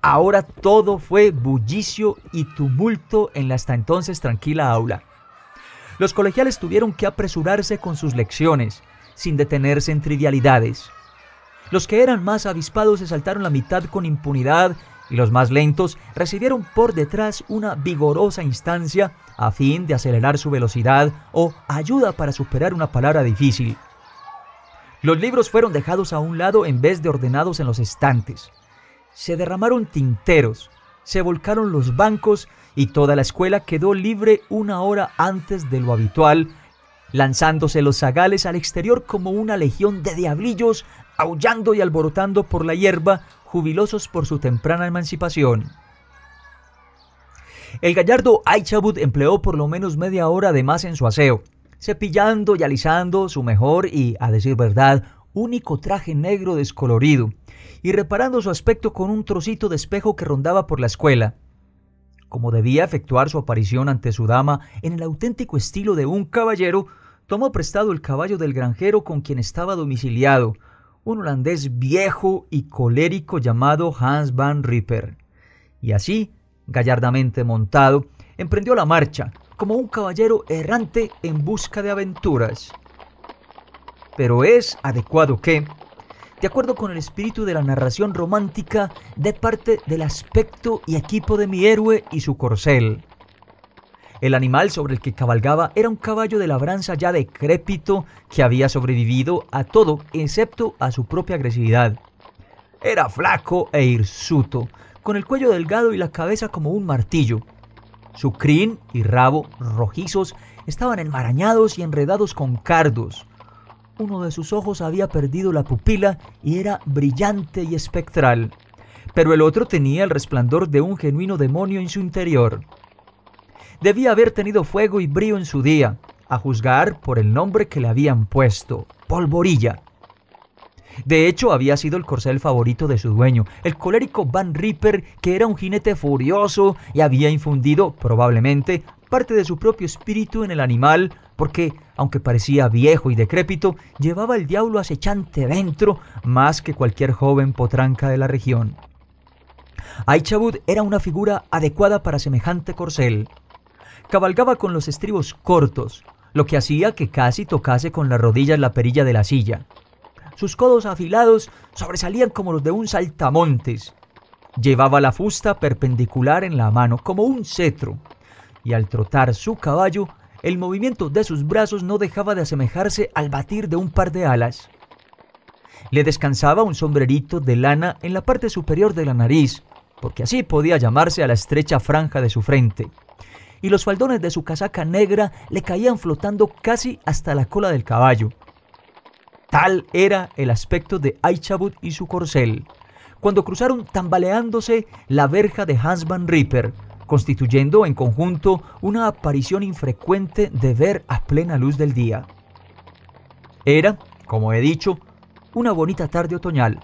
Ahora todo fue bullicio y tumulto en la hasta entonces tranquila aula. Los colegiales tuvieron que apresurarse con sus lecciones, sin detenerse en trivialidades. Los que eran más avispados se saltaron la mitad con impunidad y los más lentos recibieron por detrás una vigorosa instancia a fin de acelerar su velocidad o ayuda para superar una palabra difícil. Los libros fueron dejados a un lado en vez de ordenados en los estantes. Se derramaron tinteros, se volcaron los bancos y toda la escuela quedó libre una hora antes de lo habitual lanzándose los zagales al exterior como una legión de diablillos, aullando y alborotando por la hierba, jubilosos por su temprana emancipación. El gallardo Aichabut empleó por lo menos media hora de más en su aseo, cepillando y alisando su mejor y, a decir verdad, único traje negro descolorido, y reparando su aspecto con un trocito de espejo que rondaba por la escuela como debía efectuar su aparición ante su dama en el auténtico estilo de un caballero, tomó prestado el caballo del granjero con quien estaba domiciliado, un holandés viejo y colérico llamado Hans van Ripper. Y así, gallardamente montado, emprendió la marcha, como un caballero errante en busca de aventuras. Pero es adecuado que, de acuerdo con el espíritu de la narración romántica, de parte del aspecto y equipo de mi héroe y su corcel. El animal sobre el que cabalgaba era un caballo de labranza ya decrépito que había sobrevivido a todo excepto a su propia agresividad. Era flaco e hirsuto, con el cuello delgado y la cabeza como un martillo. Su crin y rabo rojizos estaban enmarañados y enredados con cardos uno de sus ojos había perdido la pupila y era brillante y espectral, pero el otro tenía el resplandor de un genuino demonio en su interior. Debía haber tenido fuego y brío en su día, a juzgar por el nombre que le habían puesto, polvorilla. De hecho, había sido el corcel favorito de su dueño, el colérico Van Ripper, que era un jinete furioso y había infundido, probablemente, parte de su propio espíritu en el animal porque, aunque parecía viejo y decrépito, llevaba el diablo acechante dentro más que cualquier joven potranca de la región. Aichabud era una figura adecuada para semejante corcel. Cabalgaba con los estribos cortos, lo que hacía que casi tocase con las rodillas la perilla de la silla. Sus codos afilados sobresalían como los de un saltamontes. Llevaba la fusta perpendicular en la mano como un cetro, y al trotar su caballo el movimiento de sus brazos no dejaba de asemejarse al batir de un par de alas. Le descansaba un sombrerito de lana en la parte superior de la nariz, porque así podía llamarse a la estrecha franja de su frente. Y los faldones de su casaca negra le caían flotando casi hasta la cola del caballo. Tal era el aspecto de Aichabut y su corcel, cuando cruzaron tambaleándose la verja de Hans van Ripper, constituyendo en conjunto una aparición infrecuente de ver a plena luz del día. Era, como he dicho, una bonita tarde otoñal.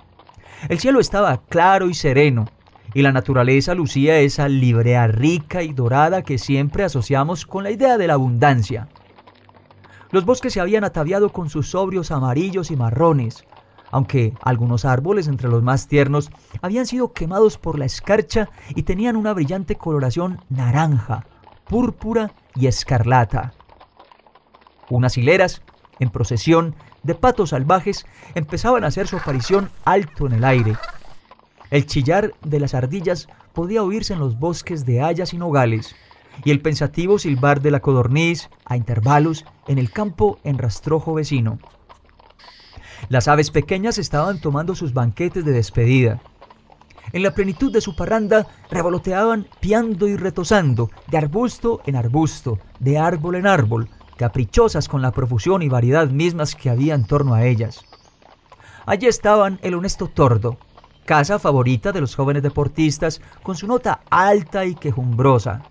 El cielo estaba claro y sereno, y la naturaleza lucía esa librea rica y dorada que siempre asociamos con la idea de la abundancia. Los bosques se habían ataviado con sus sobrios amarillos y marrones, aunque algunos árboles, entre los más tiernos, habían sido quemados por la escarcha y tenían una brillante coloración naranja, púrpura y escarlata. Unas hileras, en procesión, de patos salvajes empezaban a hacer su aparición alto en el aire. El chillar de las ardillas podía oírse en los bosques de hayas y nogales, y el pensativo silbar de la codorniz a intervalos en el campo en rastrojo vecino. Las aves pequeñas estaban tomando sus banquetes de despedida. En la plenitud de su parranda revoloteaban piando y retosando, de arbusto en arbusto, de árbol en árbol, caprichosas con la profusión y variedad mismas que había en torno a ellas. Allí estaban el honesto tordo, casa favorita de los jóvenes deportistas, con su nota alta y quejumbrosa.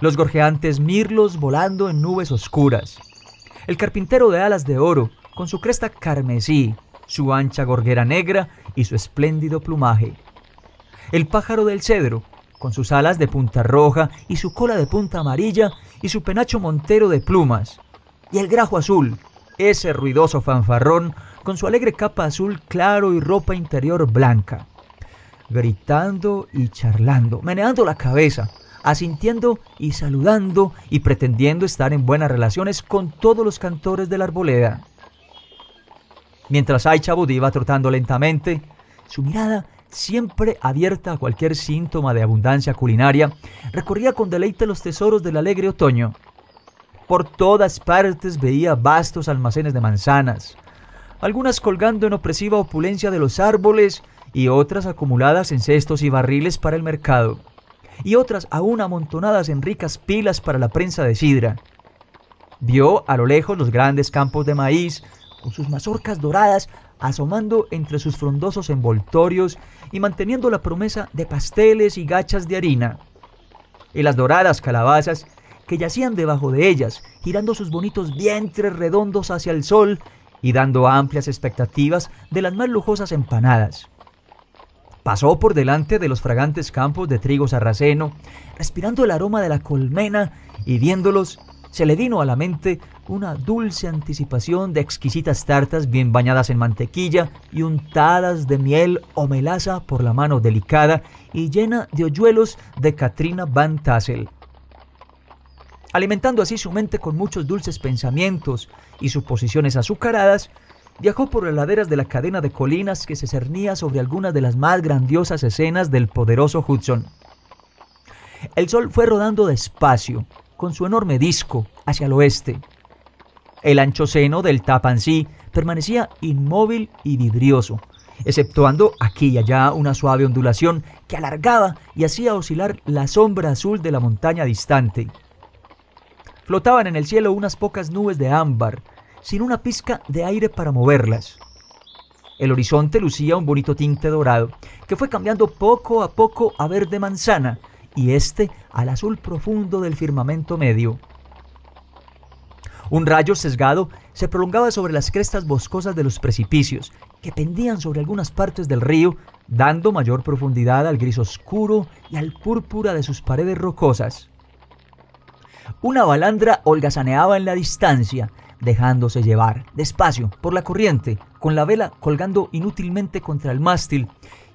Los gorjeantes mirlos volando en nubes oscuras. El carpintero de alas de oro, con su cresta carmesí, su ancha gorguera negra y su espléndido plumaje. El pájaro del cedro, con sus alas de punta roja y su cola de punta amarilla y su penacho montero de plumas. Y el grajo azul, ese ruidoso fanfarrón, con su alegre capa azul claro y ropa interior blanca. Gritando y charlando, meneando la cabeza, asintiendo y saludando y pretendiendo estar en buenas relaciones con todos los cantores de la arboleda. Mientras Aichabud iba trotando lentamente, su mirada siempre abierta a cualquier síntoma de abundancia culinaria, recorría con deleite los tesoros del alegre otoño. Por todas partes veía vastos almacenes de manzanas, algunas colgando en opresiva opulencia de los árboles y otras acumuladas en cestos y barriles para el mercado, y otras aún amontonadas en ricas pilas para la prensa de sidra. Vio a lo lejos los grandes campos de maíz sus mazorcas doradas asomando entre sus frondosos envoltorios y manteniendo la promesa de pasteles y gachas de harina. Y las doradas calabazas que yacían debajo de ellas, girando sus bonitos vientres redondos hacia el sol y dando amplias expectativas de las más lujosas empanadas. Pasó por delante de los fragantes campos de trigo sarraceno, respirando el aroma de la colmena y viéndolos, se le vino a la mente una dulce anticipación de exquisitas tartas bien bañadas en mantequilla y untadas de miel o melaza por la mano delicada y llena de hoyuelos de Katrina Van Tassel. Alimentando así su mente con muchos dulces pensamientos y suposiciones azucaradas, viajó por las laderas de la cadena de colinas que se cernía sobre algunas de las más grandiosas escenas del poderoso Hudson. El sol fue rodando despacio, con su enorme disco, hacia el oeste, el ancho seno del Tapancí permanecía inmóvil y vidrioso, exceptuando aquí y allá una suave ondulación que alargaba y hacía oscilar la sombra azul de la montaña distante. Flotaban en el cielo unas pocas nubes de ámbar, sin una pizca de aire para moverlas. El horizonte lucía un bonito tinte dorado, que fue cambiando poco a poco a verde manzana y este al azul profundo del firmamento medio. Un rayo sesgado se prolongaba sobre las crestas boscosas de los precipicios, que pendían sobre algunas partes del río, dando mayor profundidad al gris oscuro y al púrpura de sus paredes rocosas. Una balandra holgazaneaba en la distancia, dejándose llevar, despacio, por la corriente, con la vela colgando inútilmente contra el mástil,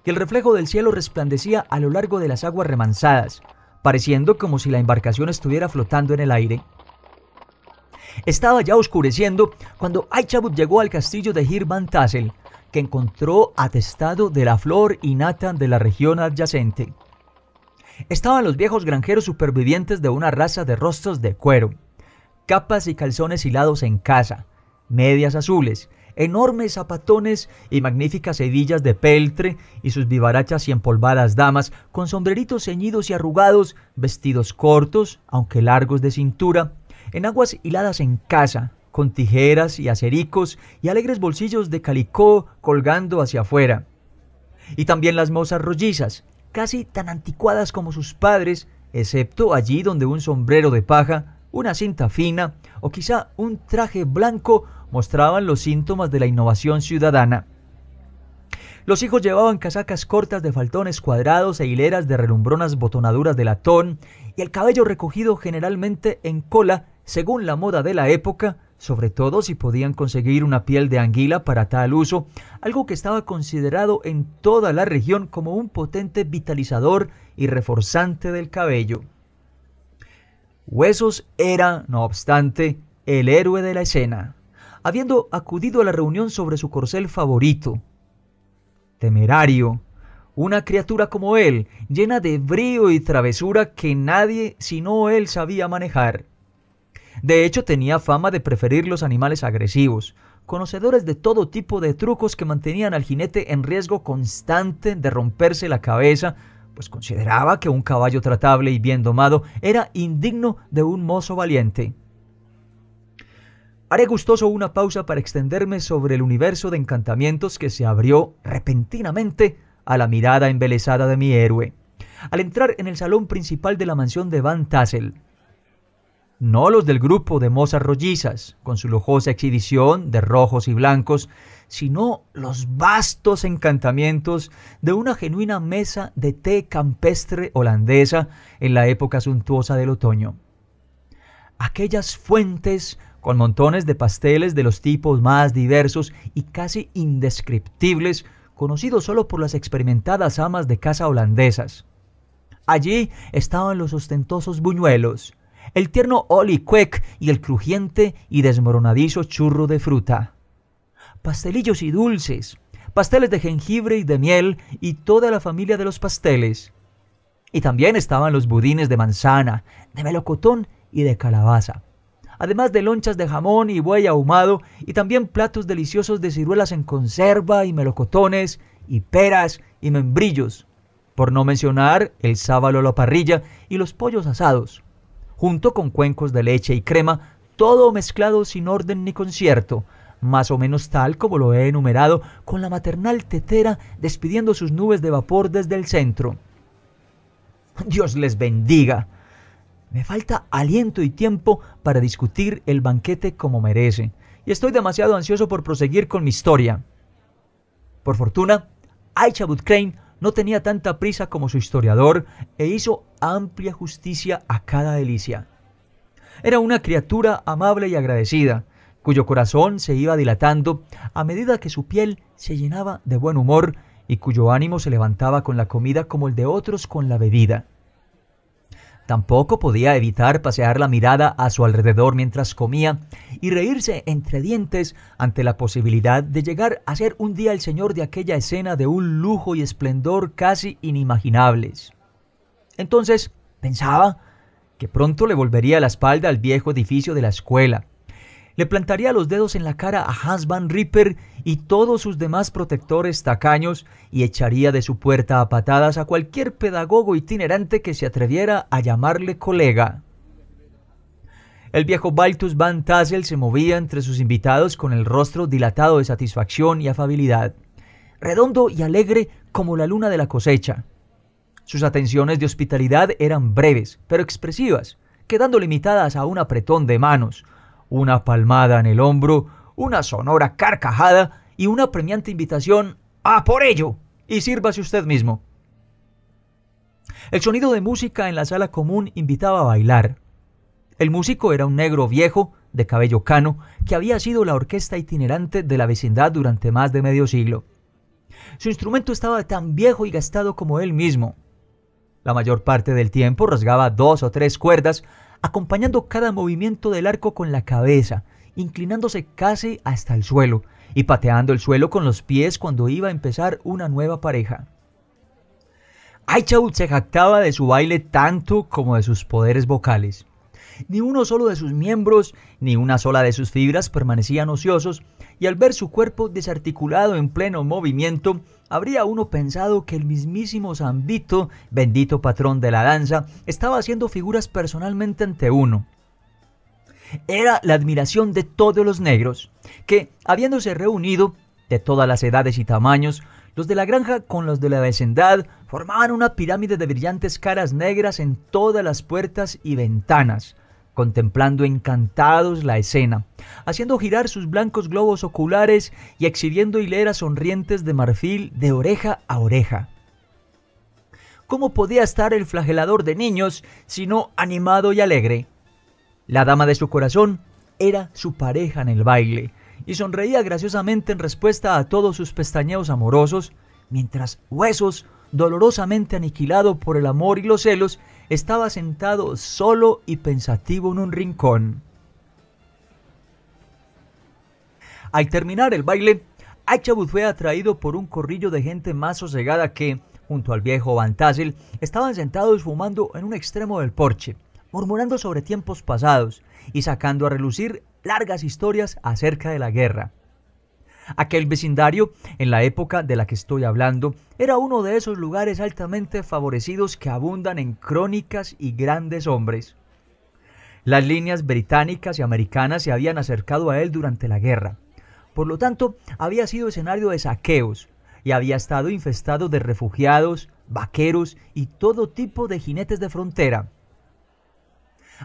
y el reflejo del cielo resplandecía a lo largo de las aguas remansadas, pareciendo como si la embarcación estuviera flotando en el aire. Estaba ya oscureciendo cuando Aichabut llegó al castillo de Hirvan Tassel, que encontró atestado de la flor y nata de la región adyacente. Estaban los viejos granjeros supervivientes de una raza de rostros de cuero, capas y calzones hilados en casa, medias azules, enormes zapatones y magníficas hebillas de peltre y sus vivarachas y empolvadas damas, con sombreritos ceñidos y arrugados, vestidos cortos, aunque largos de cintura, en aguas hiladas en casa, con tijeras y acericos y alegres bolsillos de calicó colgando hacia afuera. Y también las mozas rollizas, casi tan anticuadas como sus padres, excepto allí donde un sombrero de paja, una cinta fina o quizá un traje blanco mostraban los síntomas de la innovación ciudadana. Los hijos llevaban casacas cortas de faltones cuadrados e hileras de relumbronas botonaduras de latón y el cabello recogido generalmente en cola según la moda de la época, sobre todo si podían conseguir una piel de anguila para tal uso, algo que estaba considerado en toda la región como un potente vitalizador y reforzante del cabello. Huesos era, no obstante, el héroe de la escena, habiendo acudido a la reunión sobre su corcel favorito. Temerario, una criatura como él, llena de brío y travesura que nadie sino él sabía manejar. De hecho, tenía fama de preferir los animales agresivos, conocedores de todo tipo de trucos que mantenían al jinete en riesgo constante de romperse la cabeza, pues consideraba que un caballo tratable y bien domado era indigno de un mozo valiente. Haré gustoso una pausa para extenderme sobre el universo de encantamientos que se abrió repentinamente a la mirada embelesada de mi héroe. Al entrar en el salón principal de la mansión de Van Tassel, no los del grupo de mozas rollizas, con su lujosa exhibición de rojos y blancos, sino los vastos encantamientos de una genuina mesa de té campestre holandesa en la época suntuosa del otoño. Aquellas fuentes con montones de pasteles de los tipos más diversos y casi indescriptibles, conocidos solo por las experimentadas amas de casa holandesas. Allí estaban los ostentosos buñuelos, el tierno quick y el crujiente y desmoronadizo churro de fruta. Pastelillos y dulces, pasteles de jengibre y de miel y toda la familia de los pasteles. Y también estaban los budines de manzana, de melocotón y de calabaza. Además de lonchas de jamón y buey ahumado y también platos deliciosos de ciruelas en conserva y melocotones y peras y membrillos. Por no mencionar el sábalo a la parrilla y los pollos asados junto con cuencos de leche y crema, todo mezclado sin orden ni concierto, más o menos tal como lo he enumerado, con la maternal tetera despidiendo sus nubes de vapor desde el centro. Dios les bendiga. Me falta aliento y tiempo para discutir el banquete como merece, y estoy demasiado ansioso por proseguir con mi historia. Por fortuna, Aisha Crane no tenía tanta prisa como su historiador e hizo amplia justicia a cada delicia. Era una criatura amable y agradecida, cuyo corazón se iba dilatando a medida que su piel se llenaba de buen humor y cuyo ánimo se levantaba con la comida como el de otros con la bebida. Tampoco podía evitar pasear la mirada a su alrededor mientras comía y reírse entre dientes ante la posibilidad de llegar a ser un día el señor de aquella escena de un lujo y esplendor casi inimaginables. Entonces pensaba que pronto le volvería la espalda al viejo edificio de la escuela, le plantaría los dedos en la cara a Hans Van Ripper y todos sus demás protectores tacaños y echaría de su puerta a patadas a cualquier pedagogo itinerante que se atreviera a llamarle colega. El viejo Baltus Van Tassel se movía entre sus invitados con el rostro dilatado de satisfacción y afabilidad, redondo y alegre como la luna de la cosecha. Sus atenciones de hospitalidad eran breves, pero expresivas, quedando limitadas a un apretón de manos, una palmada en el hombro, una sonora carcajada y una premiante invitación a por ello y sírvase usted mismo. El sonido de música en la sala común invitaba a bailar. El músico era un negro viejo, de cabello cano, que había sido la orquesta itinerante de la vecindad durante más de medio siglo. Su instrumento estaba tan viejo y gastado como él mismo. La mayor parte del tiempo rasgaba dos o tres cuerdas acompañando cada movimiento del arco con la cabeza, inclinándose casi hasta el suelo y pateando el suelo con los pies cuando iba a empezar una nueva pareja. Aichaud se jactaba de su baile tanto como de sus poderes vocales. Ni uno solo de sus miembros, ni una sola de sus fibras permanecían ociosos, y al ver su cuerpo desarticulado en pleno movimiento, habría uno pensado que el mismísimo Zambito, bendito patrón de la danza, estaba haciendo figuras personalmente ante uno. Era la admiración de todos los negros, que, habiéndose reunido, de todas las edades y tamaños, los de la granja con los de la vecindad formaban una pirámide de brillantes caras negras en todas las puertas y ventanas, contemplando encantados la escena, haciendo girar sus blancos globos oculares y exhibiendo hileras sonrientes de marfil de oreja a oreja. ¿Cómo podía estar el flagelador de niños sino animado y alegre? La dama de su corazón era su pareja en el baile, y sonreía graciosamente en respuesta a todos sus pestañeos amorosos, mientras Huesos, dolorosamente aniquilado por el amor y los celos, estaba sentado solo y pensativo en un rincón. Al terminar el baile, Aichabud fue atraído por un corrillo de gente más sosegada que, junto al viejo Van estaban sentados fumando en un extremo del porche, murmurando sobre tiempos pasados y sacando a relucir largas historias acerca de la guerra. Aquel vecindario, en la época de la que estoy hablando, era uno de esos lugares altamente favorecidos que abundan en crónicas y grandes hombres. Las líneas británicas y americanas se habían acercado a él durante la guerra. Por lo tanto, había sido escenario de saqueos y había estado infestado de refugiados, vaqueros y todo tipo de jinetes de frontera.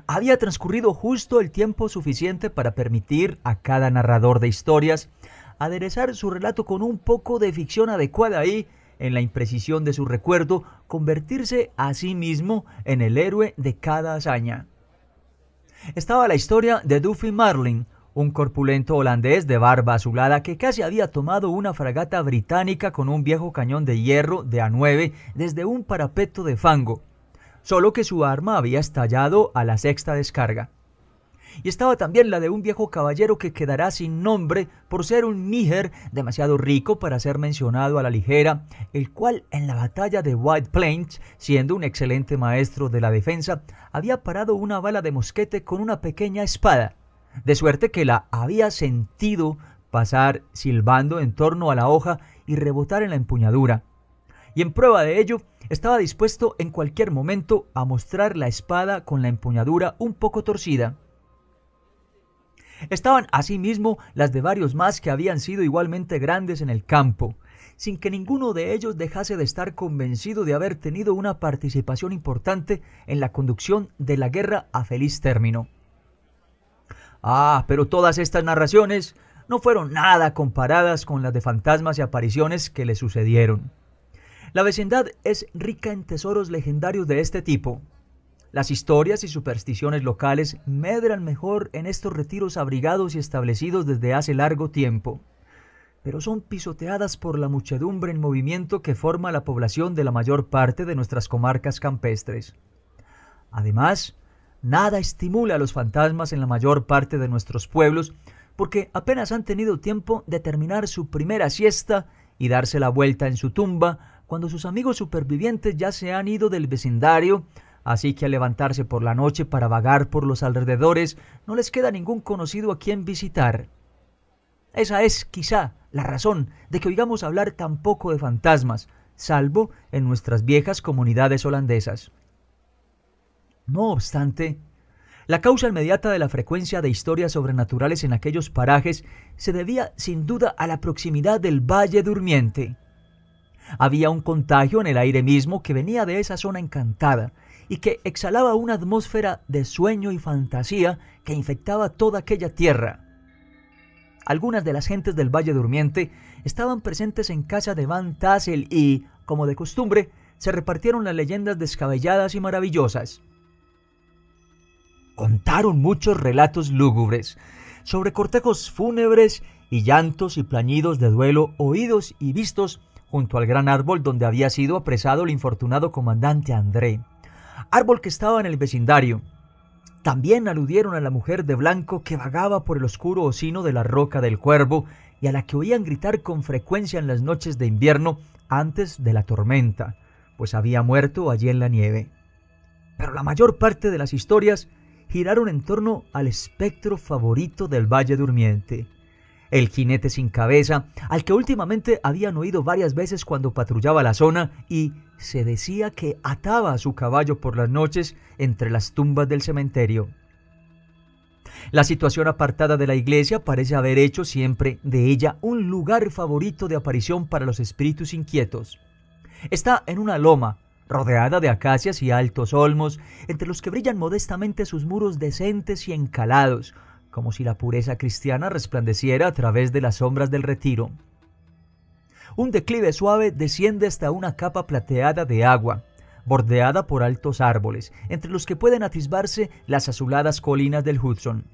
Había transcurrido justo el tiempo suficiente para permitir a cada narrador de historias aderezar su relato con un poco de ficción adecuada y, en la imprecisión de su recuerdo, convertirse a sí mismo en el héroe de cada hazaña. Estaba la historia de Duffy Marlin, un corpulento holandés de barba azulada que casi había tomado una fragata británica con un viejo cañón de hierro de A9 desde un parapeto de fango, solo que su arma había estallado a la sexta descarga y estaba también la de un viejo caballero que quedará sin nombre por ser un níger demasiado rico para ser mencionado a la ligera, el cual en la batalla de White Plains, siendo un excelente maestro de la defensa, había parado una bala de mosquete con una pequeña espada, de suerte que la había sentido pasar silbando en torno a la hoja y rebotar en la empuñadura. Y en prueba de ello, estaba dispuesto en cualquier momento a mostrar la espada con la empuñadura un poco torcida. Estaban asimismo las de varios más que habían sido igualmente grandes en el campo, sin que ninguno de ellos dejase de estar convencido de haber tenido una participación importante en la conducción de la guerra a feliz término. Ah, pero todas estas narraciones no fueron nada comparadas con las de fantasmas y apariciones que le sucedieron. La vecindad es rica en tesoros legendarios de este tipo, las historias y supersticiones locales medran mejor en estos retiros abrigados y establecidos desde hace largo tiempo, pero son pisoteadas por la muchedumbre en movimiento que forma la población de la mayor parte de nuestras comarcas campestres. Además, nada estimula a los fantasmas en la mayor parte de nuestros pueblos porque apenas han tenido tiempo de terminar su primera siesta y darse la vuelta en su tumba cuando sus amigos supervivientes ya se han ido del vecindario Así que al levantarse por la noche para vagar por los alrededores, no les queda ningún conocido a quien visitar. Esa es, quizá, la razón de que oigamos hablar tan poco de fantasmas, salvo en nuestras viejas comunidades holandesas. No obstante, la causa inmediata de la frecuencia de historias sobrenaturales en aquellos parajes se debía sin duda a la proximidad del Valle Durmiente. Había un contagio en el aire mismo que venía de esa zona encantada, y que exhalaba una atmósfera de sueño y fantasía que infectaba toda aquella tierra. Algunas de las gentes del Valle Durmiente estaban presentes en casa de Van Tassel y, como de costumbre, se repartieron las leyendas descabelladas y maravillosas. Contaron muchos relatos lúgubres sobre cortejos fúnebres y llantos y plañidos de duelo oídos y vistos junto al gran árbol donde había sido apresado el infortunado comandante André árbol que estaba en el vecindario. También aludieron a la mujer de blanco que vagaba por el oscuro ocino de la roca del cuervo y a la que oían gritar con frecuencia en las noches de invierno antes de la tormenta, pues había muerto allí en la nieve. Pero la mayor parte de las historias giraron en torno al espectro favorito del Valle Durmiente, el jinete sin cabeza, al que últimamente habían oído varias veces cuando patrullaba la zona y se decía que ataba a su caballo por las noches entre las tumbas del cementerio. La situación apartada de la iglesia parece haber hecho siempre de ella un lugar favorito de aparición para los espíritus inquietos. Está en una loma, rodeada de acacias y altos olmos, entre los que brillan modestamente sus muros decentes y encalados, como si la pureza cristiana resplandeciera a través de las sombras del retiro. Un declive suave desciende hasta una capa plateada de agua, bordeada por altos árboles, entre los que pueden atisbarse las azuladas colinas del Hudson.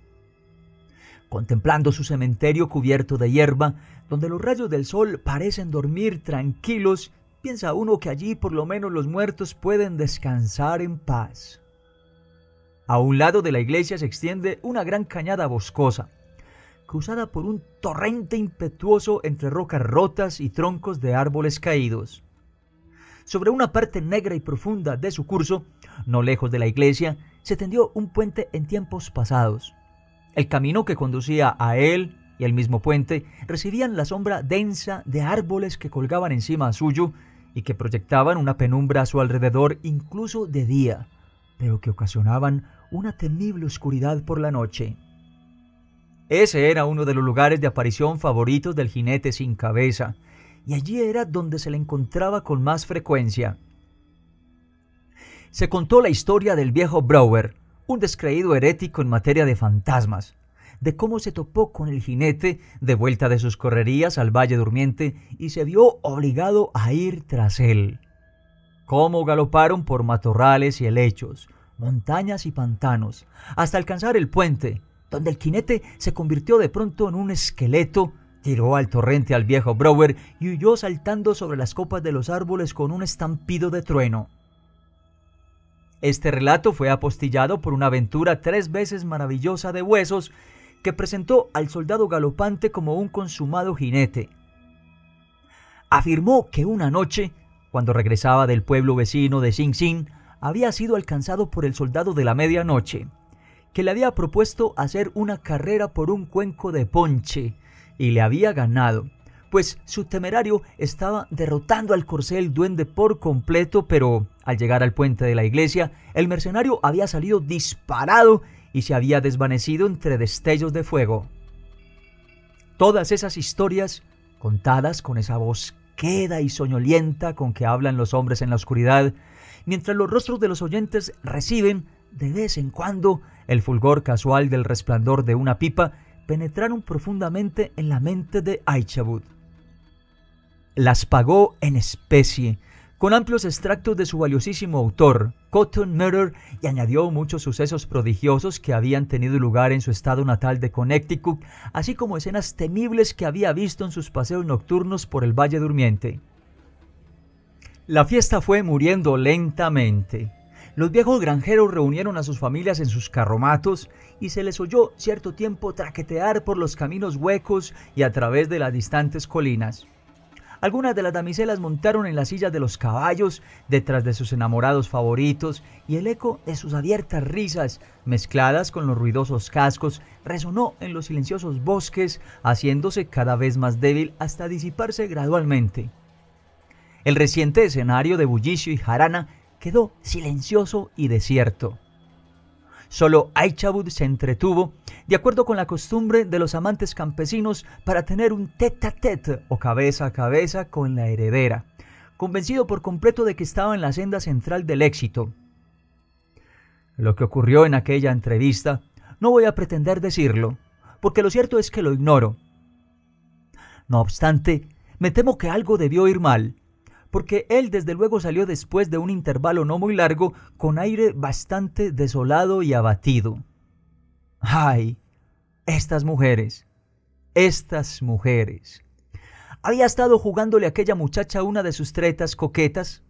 Contemplando su cementerio cubierto de hierba, donde los rayos del sol parecen dormir tranquilos, piensa uno que allí por lo menos los muertos pueden descansar en paz. A un lado de la iglesia se extiende una gran cañada boscosa, cruzada por un torrente impetuoso entre rocas rotas y troncos de árboles caídos. Sobre una parte negra y profunda de su curso, no lejos de la iglesia, se tendió un puente en tiempos pasados. El camino que conducía a él y el mismo puente recibían la sombra densa de árboles que colgaban encima suyo y que proyectaban una penumbra a su alrededor incluso de día, pero que ocasionaban una temible oscuridad por la noche. Ese era uno de los lugares de aparición favoritos del jinete sin cabeza, y allí era donde se le encontraba con más frecuencia. Se contó la historia del viejo Brower, un descreído herético en materia de fantasmas, de cómo se topó con el jinete de vuelta de sus correrías al Valle Durmiente y se vio obligado a ir tras él. Cómo galoparon por matorrales y helechos, montañas y pantanos, hasta alcanzar el puente, donde el jinete se convirtió de pronto en un esqueleto, tiró al torrente al viejo Brower y huyó saltando sobre las copas de los árboles con un estampido de trueno. Este relato fue apostillado por una aventura tres veces maravillosa de huesos que presentó al soldado galopante como un consumado jinete. Afirmó que una noche, cuando regresaba del pueblo vecino de Sing Sing, había sido alcanzado por el soldado de la medianoche, que le había propuesto hacer una carrera por un cuenco de ponche, y le había ganado, pues su temerario estaba derrotando al corcel duende por completo, pero al llegar al puente de la iglesia, el mercenario había salido disparado y se había desvanecido entre destellos de fuego. Todas esas historias, contadas con esa voz queda y soñolienta con que hablan los hombres en la oscuridad, mientras los rostros de los oyentes reciben, de vez en cuando, el fulgor casual del resplandor de una pipa, penetraron profundamente en la mente de Aichabud. Las pagó en especie, con amplios extractos de su valiosísimo autor, Cotton Murder, y añadió muchos sucesos prodigiosos que habían tenido lugar en su estado natal de Connecticut, así como escenas temibles que había visto en sus paseos nocturnos por el Valle Durmiente. La fiesta fue muriendo lentamente. Los viejos granjeros reunieron a sus familias en sus carromatos y se les oyó cierto tiempo traquetear por los caminos huecos y a través de las distantes colinas. Algunas de las damiselas montaron en las sillas de los caballos detrás de sus enamorados favoritos y el eco de sus abiertas risas, mezcladas con los ruidosos cascos, resonó en los silenciosos bosques, haciéndose cada vez más débil hasta disiparse gradualmente. El reciente escenario de Bullicio y Jarana quedó silencioso y desierto. Solo Aichabud se entretuvo, de acuerdo con la costumbre de los amantes campesinos, para tener un tete a tete o cabeza a cabeza con la heredera, convencido por completo de que estaba en la senda central del éxito. Lo que ocurrió en aquella entrevista no voy a pretender decirlo, porque lo cierto es que lo ignoro. No obstante, me temo que algo debió ir mal, porque él desde luego salió después de un intervalo no muy largo con aire bastante desolado y abatido. ¡Ay! Estas mujeres. Estas mujeres. Había estado jugándole aquella muchacha una de sus tretas coquetas,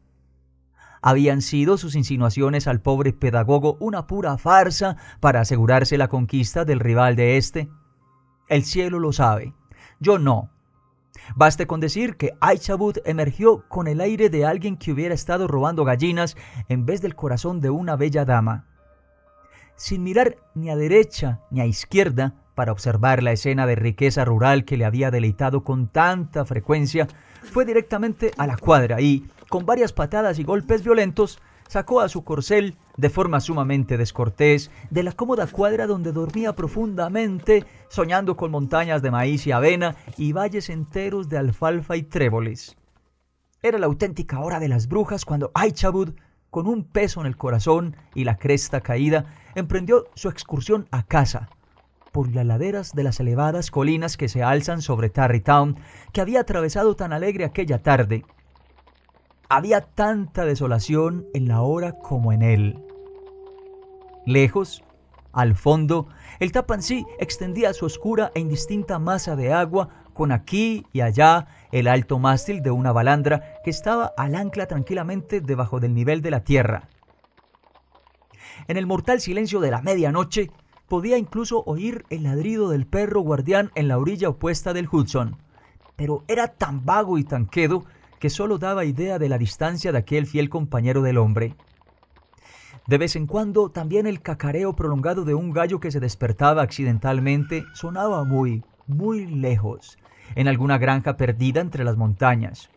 habían sido sus insinuaciones al pobre pedagogo una pura farsa para asegurarse la conquista del rival de éste? El cielo lo sabe. Yo no. Baste con decir que Aichabut emergió con el aire de alguien que hubiera estado robando gallinas en vez del corazón de una bella dama. Sin mirar ni a derecha ni a izquierda para observar la escena de riqueza rural que le había deleitado con tanta frecuencia, fue directamente a la cuadra y, con varias patadas y golpes violentos, sacó a su corcel, de forma sumamente descortés, de la cómoda cuadra donde dormía profundamente, soñando con montañas de maíz y avena y valles enteros de alfalfa y tréboles. Era la auténtica hora de las brujas cuando Aichabud, con un peso en el corazón y la cresta caída, emprendió su excursión a casa, por las laderas de las elevadas colinas que se alzan sobre Tarrytown, que había atravesado tan alegre aquella tarde había tanta desolación en la hora como en él. Lejos, al fondo, el Tapancí extendía su oscura e indistinta masa de agua con aquí y allá el alto mástil de una balandra que estaba al ancla tranquilamente debajo del nivel de la tierra. En el mortal silencio de la medianoche podía incluso oír el ladrido del perro guardián en la orilla opuesta del Hudson, pero era tan vago y tan quedo que solo daba idea de la distancia de aquel fiel compañero del hombre. De vez en cuando también el cacareo prolongado de un gallo que se despertaba accidentalmente sonaba muy, muy lejos, en alguna granja perdida entre las montañas.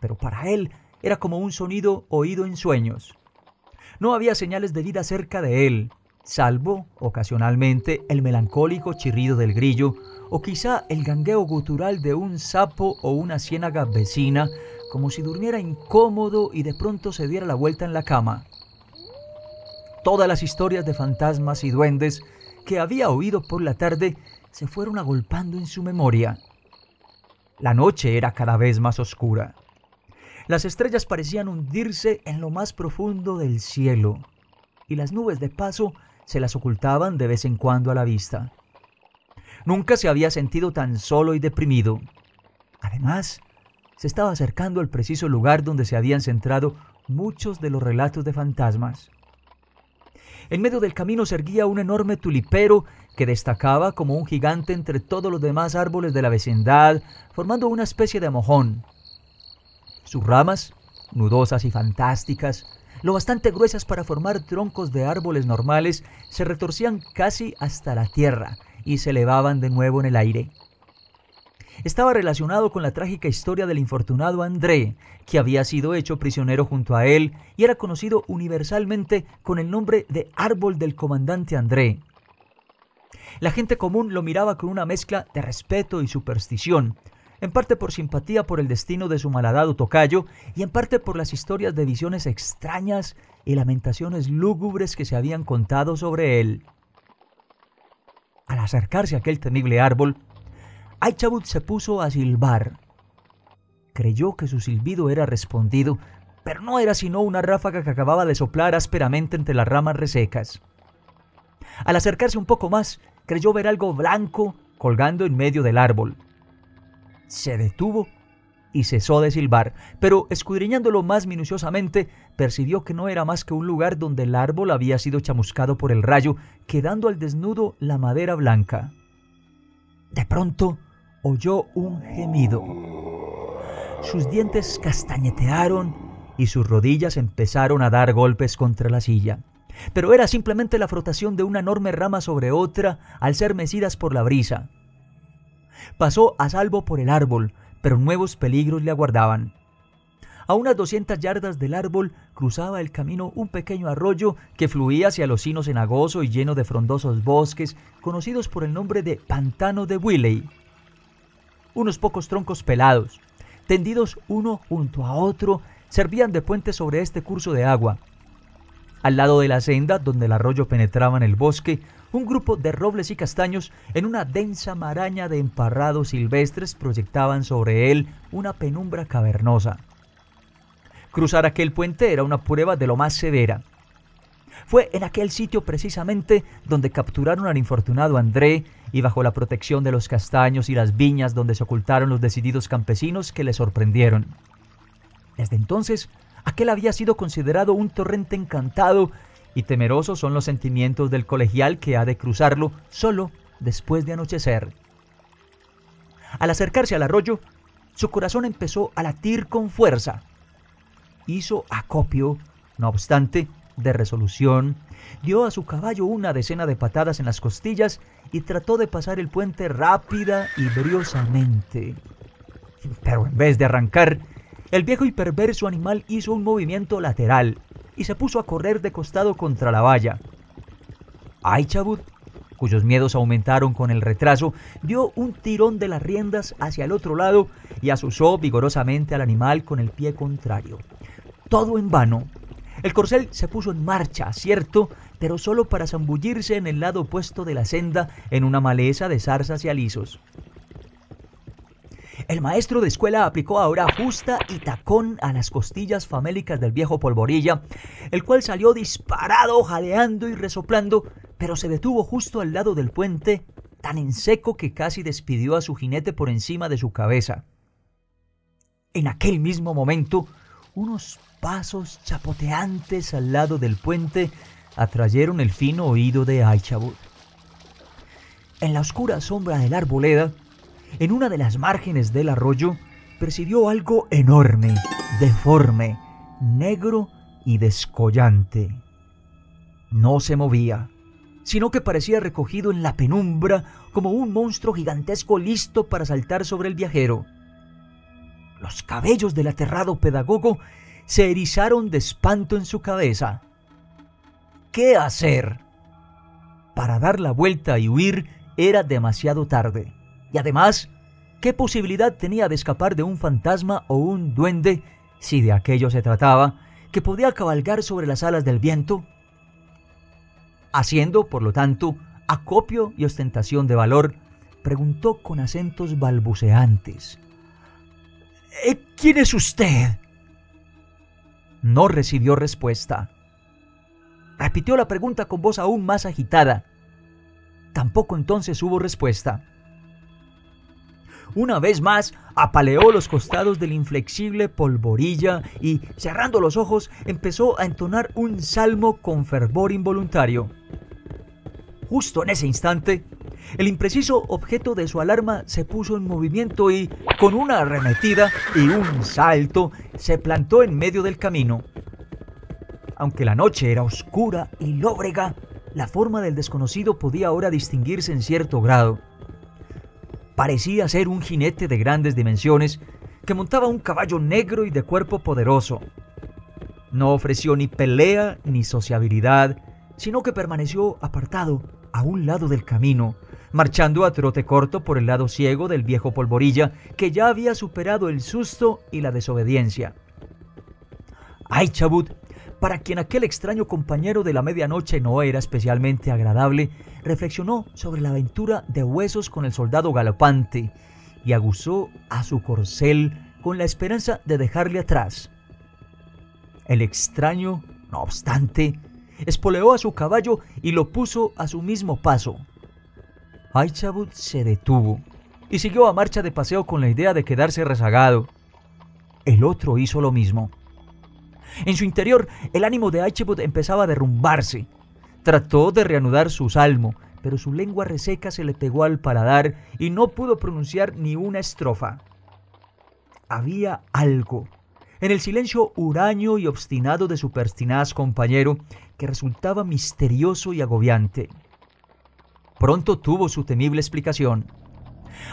Pero para él era como un sonido oído en sueños. No había señales de vida cerca de él, salvo ocasionalmente el melancólico chirrido del grillo o quizá el gangueo gutural de un sapo o una ciénaga vecina, como si durmiera incómodo y de pronto se diera la vuelta en la cama. Todas las historias de fantasmas y duendes que había oído por la tarde se fueron agolpando en su memoria. La noche era cada vez más oscura. Las estrellas parecían hundirse en lo más profundo del cielo y las nubes de paso se las ocultaban de vez en cuando a la vista. Nunca se había sentido tan solo y deprimido. Además, se estaba acercando al preciso lugar donde se habían centrado muchos de los relatos de fantasmas. En medio del camino se erguía un enorme tulipero que destacaba como un gigante entre todos los demás árboles de la vecindad, formando una especie de mojón. Sus ramas, nudosas y fantásticas, lo bastante gruesas para formar troncos de árboles normales, se retorcían casi hasta la tierra y se elevaban de nuevo en el aire. Estaba relacionado con la trágica historia del infortunado André, que había sido hecho prisionero junto a él y era conocido universalmente con el nombre de Árbol del Comandante André. La gente común lo miraba con una mezcla de respeto y superstición, en parte por simpatía por el destino de su malhadado tocayo y en parte por las historias de visiones extrañas y lamentaciones lúgubres que se habían contado sobre él. Al acercarse a aquel temible árbol, Aichabut se puso a silbar. Creyó que su silbido era respondido, pero no era sino una ráfaga que acababa de soplar ásperamente entre las ramas resecas. Al acercarse un poco más, creyó ver algo blanco colgando en medio del árbol se detuvo y cesó de silbar, pero escudriñándolo más minuciosamente, percibió que no era más que un lugar donde el árbol había sido chamuscado por el rayo, quedando al desnudo la madera blanca. De pronto oyó un gemido. Sus dientes castañetearon y sus rodillas empezaron a dar golpes contra la silla. Pero era simplemente la frotación de una enorme rama sobre otra al ser mecidas por la brisa. Pasó a salvo por el árbol, pero nuevos peligros le aguardaban. A unas 200 yardas del árbol cruzaba el camino un pequeño arroyo que fluía hacia los sinos agoso y lleno de frondosos bosques, conocidos por el nombre de Pantano de Willey. Unos pocos troncos pelados, tendidos uno junto a otro, servían de puente sobre este curso de agua. Al lado de la senda donde el arroyo penetraba en el bosque, un grupo de robles y castaños en una densa maraña de emparrados silvestres proyectaban sobre él una penumbra cavernosa. Cruzar aquel puente era una prueba de lo más severa. Fue en aquel sitio precisamente donde capturaron al infortunado André y bajo la protección de los castaños y las viñas donde se ocultaron los decididos campesinos que le sorprendieron. Desde entonces, aquel había sido considerado un torrente encantado y temerosos son los sentimientos del colegial que ha de cruzarlo solo después de anochecer. Al acercarse al arroyo, su corazón empezó a latir con fuerza. Hizo acopio, no obstante, de resolución, dio a su caballo una decena de patadas en las costillas y trató de pasar el puente rápida y briosamente. Pero en vez de arrancar, el viejo y perverso animal hizo un movimiento lateral, y se puso a correr de costado contra la valla. Aychabut, cuyos miedos aumentaron con el retraso, dio un tirón de las riendas hacia el otro lado y asusó vigorosamente al animal con el pie contrario. Todo en vano. El corcel se puso en marcha, cierto, pero solo para zambullirse en el lado opuesto de la senda en una maleza de zarzas y alisos. El maestro de escuela aplicó ahora justa y tacón a las costillas famélicas del viejo polvorilla, el cual salió disparado, jaleando y resoplando, pero se detuvo justo al lado del puente, tan en seco que casi despidió a su jinete por encima de su cabeza. En aquel mismo momento, unos pasos chapoteantes al lado del puente atrayeron el fino oído de Aichabod. En la oscura sombra de la arboleda, en una de las márgenes del arroyo, percibió algo enorme, deforme, negro y descollante. No se movía, sino que parecía recogido en la penumbra como un monstruo gigantesco listo para saltar sobre el viajero. Los cabellos del aterrado pedagogo se erizaron de espanto en su cabeza. ¿Qué hacer? Para dar la vuelta y huir era demasiado tarde. Y además, ¿qué posibilidad tenía de escapar de un fantasma o un duende, si de aquello se trataba, que podía cabalgar sobre las alas del viento? Haciendo, por lo tanto, acopio y ostentación de valor, preguntó con acentos balbuceantes. Eh, ¿Quién es usted? No recibió respuesta. Repitió la pregunta con voz aún más agitada. Tampoco entonces hubo respuesta una vez más apaleó los costados del inflexible polvorilla y, cerrando los ojos, empezó a entonar un salmo con fervor involuntario. Justo en ese instante, el impreciso objeto de su alarma se puso en movimiento y, con una arremetida y un salto, se plantó en medio del camino. Aunque la noche era oscura y lóbrega, la forma del desconocido podía ahora distinguirse en cierto grado parecía ser un jinete de grandes dimensiones que montaba un caballo negro y de cuerpo poderoso. No ofreció ni pelea ni sociabilidad, sino que permaneció apartado a un lado del camino, marchando a trote corto por el lado ciego del viejo polvorilla, que ya había superado el susto y la desobediencia. Ay, Chabut para quien aquel extraño compañero de la medianoche no era especialmente agradable, reflexionó sobre la aventura de huesos con el soldado galopante y aguzó a su corcel con la esperanza de dejarle atrás. El extraño, no obstante, espoleó a su caballo y lo puso a su mismo paso. Aichabut se detuvo y siguió a marcha de paseo con la idea de quedarse rezagado. El otro hizo lo mismo. En su interior, el ánimo de H empezaba a derrumbarse. Trató de reanudar su salmo, pero su lengua reseca se le pegó al paladar y no pudo pronunciar ni una estrofa. Había algo en el silencio huraño y obstinado de su pertinaz compañero que resultaba misterioso y agobiante. Pronto tuvo su temible explicación.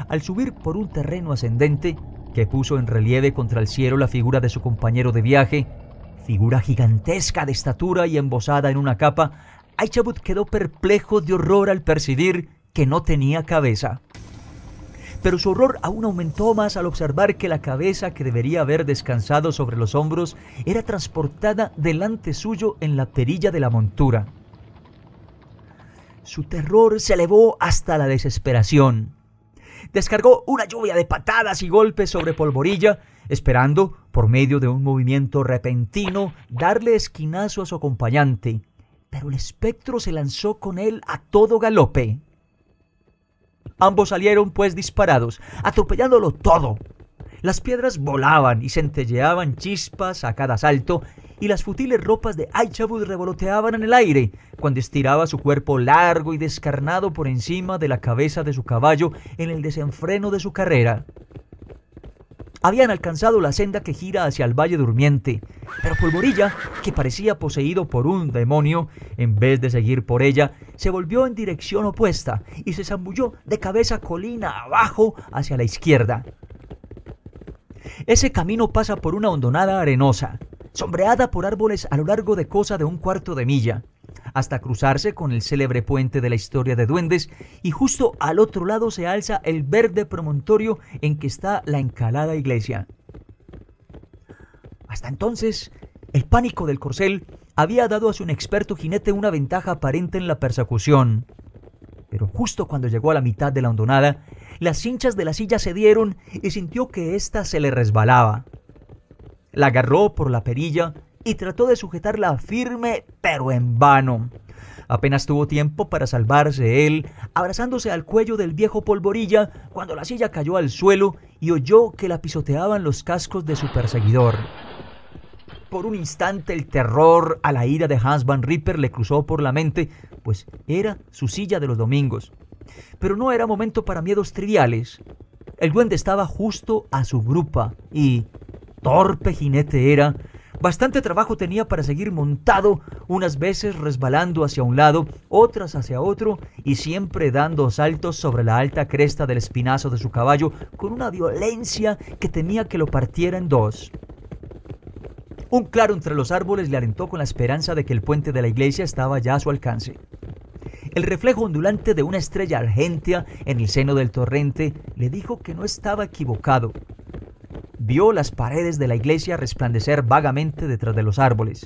Al subir por un terreno ascendente, que puso en relieve contra el cielo la figura de su compañero de viaje, Figura gigantesca de estatura y embosada en una capa, Aichabut quedó perplejo de horror al percibir que no tenía cabeza. Pero su horror aún aumentó más al observar que la cabeza que debería haber descansado sobre los hombros era transportada delante suyo en la perilla de la montura. Su terror se elevó hasta la desesperación. Descargó una lluvia de patadas y golpes sobre Polvorilla, esperando, por medio de un movimiento repentino, darle esquinazo a su acompañante, pero el espectro se lanzó con él a todo galope. Ambos salieron pues disparados, atropellándolo todo. Las piedras volaban y centelleaban chispas a cada salto, y las futiles ropas de Aichabud revoloteaban en el aire cuando estiraba su cuerpo largo y descarnado por encima de la cabeza de su caballo en el desenfreno de su carrera habían alcanzado la senda que gira hacia el Valle Durmiente, pero Polvorilla, que parecía poseído por un demonio, en vez de seguir por ella, se volvió en dirección opuesta y se zambulló de cabeza colina abajo hacia la izquierda. Ese camino pasa por una hondonada arenosa, sombreada por árboles a lo largo de cosa de un cuarto de milla hasta cruzarse con el célebre puente de la historia de duendes y justo al otro lado se alza el verde promontorio en que está la encalada iglesia. Hasta entonces, el pánico del corcel había dado a su experto jinete una ventaja aparente en la persecución. Pero justo cuando llegó a la mitad de la hondonada, las hinchas de la silla se dieron y sintió que ésta se le resbalaba. La agarró por la perilla y trató de sujetarla firme, pero en vano. Apenas tuvo tiempo para salvarse él, abrazándose al cuello del viejo polvorilla, cuando la silla cayó al suelo y oyó que la pisoteaban los cascos de su perseguidor. Por un instante el terror a la ira de Hans Van Ripper le cruzó por la mente, pues era su silla de los domingos. Pero no era momento para miedos triviales. El duende estaba justo a su grupa y, torpe jinete era, Bastante trabajo tenía para seguir montado, unas veces resbalando hacia un lado, otras hacia otro, y siempre dando saltos sobre la alta cresta del espinazo de su caballo con una violencia que temía que lo partiera en dos. Un claro entre los árboles le alentó con la esperanza de que el puente de la iglesia estaba ya a su alcance. El reflejo ondulante de una estrella argentea en el seno del torrente le dijo que no estaba equivocado, Vio las paredes de la iglesia resplandecer vagamente detrás de los árboles.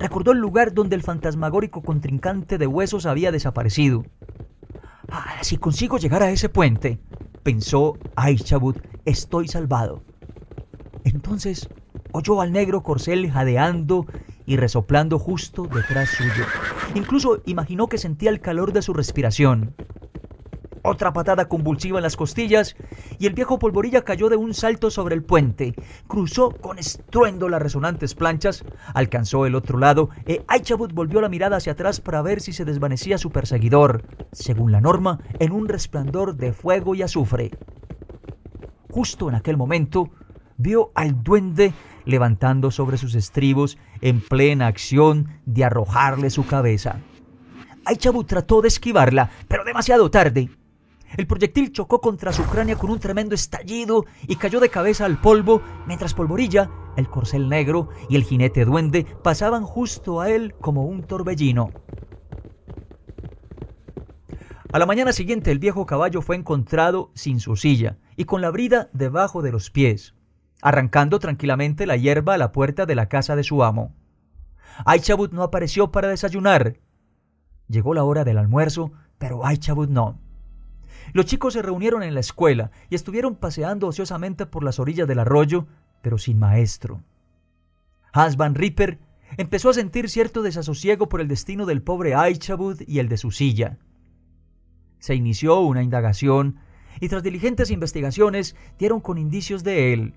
Recordó el lugar donde el fantasmagórico contrincante de huesos había desaparecido. Ah, si consigo llegar a ese puente, pensó Aishabut, estoy salvado. Entonces oyó al negro corcel jadeando y resoplando justo detrás suyo. Incluso imaginó que sentía el calor de su respiración otra patada convulsiva en las costillas, y el viejo polvorilla cayó de un salto sobre el puente, cruzó con estruendo las resonantes planchas, alcanzó el otro lado, e Aichabut volvió la mirada hacia atrás para ver si se desvanecía su perseguidor, según la norma, en un resplandor de fuego y azufre. Justo en aquel momento, vio al duende levantando sobre sus estribos en plena acción de arrojarle su cabeza. Aichabut trató de esquivarla, pero demasiado tarde. El proyectil chocó contra su cráneo con un tremendo estallido y cayó de cabeza al polvo, mientras Polvorilla, el corcel negro y el jinete duende pasaban justo a él como un torbellino. A la mañana siguiente el viejo caballo fue encontrado sin su silla y con la brida debajo de los pies, arrancando tranquilamente la hierba a la puerta de la casa de su amo. Aichabut no apareció para desayunar. Llegó la hora del almuerzo, pero Aichabut no. Los chicos se reunieron en la escuela y estuvieron paseando ociosamente por las orillas del arroyo, pero sin maestro. Hans Van Ripper empezó a sentir cierto desasosiego por el destino del pobre Aichabud y el de su silla. Se inició una indagación y tras diligentes investigaciones dieron con indicios de él.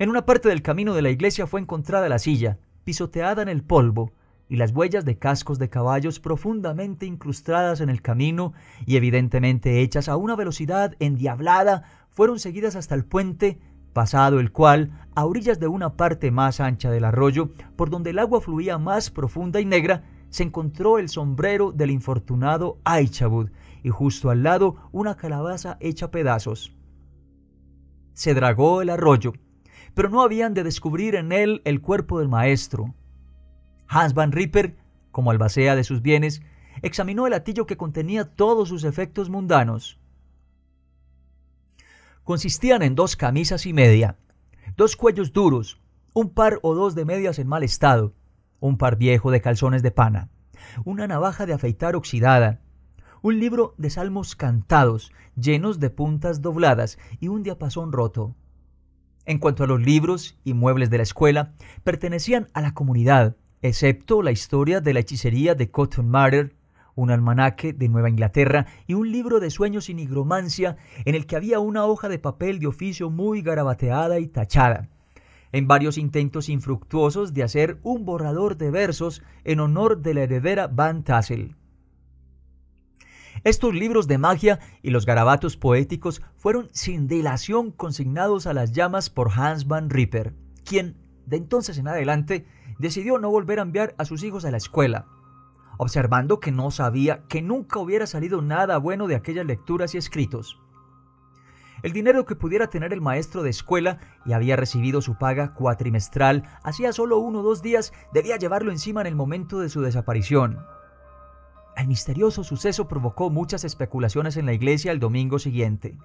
En una parte del camino de la iglesia fue encontrada la silla, pisoteada en el polvo, y las huellas de cascos de caballos profundamente incrustadas en el camino y evidentemente hechas a una velocidad endiablada fueron seguidas hasta el puente, pasado el cual, a orillas de una parte más ancha del arroyo, por donde el agua fluía más profunda y negra, se encontró el sombrero del infortunado Aichabud y justo al lado una calabaza hecha pedazos. Se dragó el arroyo, pero no habían de descubrir en él el cuerpo del maestro, Hans van Ripper, como albacea de sus bienes, examinó el atillo que contenía todos sus efectos mundanos. Consistían en dos camisas y media, dos cuellos duros, un par o dos de medias en mal estado, un par viejo de calzones de pana, una navaja de afeitar oxidada, un libro de salmos cantados, llenos de puntas dobladas y un diapasón roto. En cuanto a los libros y muebles de la escuela, pertenecían a la comunidad, excepto la historia de la hechicería de Cotton Mather, un almanaque de Nueva Inglaterra y un libro de sueños y nigromancia en el que había una hoja de papel de oficio muy garabateada y tachada. En varios intentos infructuosos de hacer un borrador de versos en honor de la heredera Van Tassel. Estos libros de magia y los garabatos poéticos fueron sin dilación consignados a las llamas por Hans van Ripper, quien, de entonces en adelante, decidió no volver a enviar a sus hijos a la escuela, observando que no sabía que nunca hubiera salido nada bueno de aquellas lecturas y escritos. El dinero que pudiera tener el maestro de escuela y había recibido su paga cuatrimestral hacía solo uno o dos días debía llevarlo encima en el momento de su desaparición. El misterioso suceso provocó muchas especulaciones en la iglesia el domingo siguiente.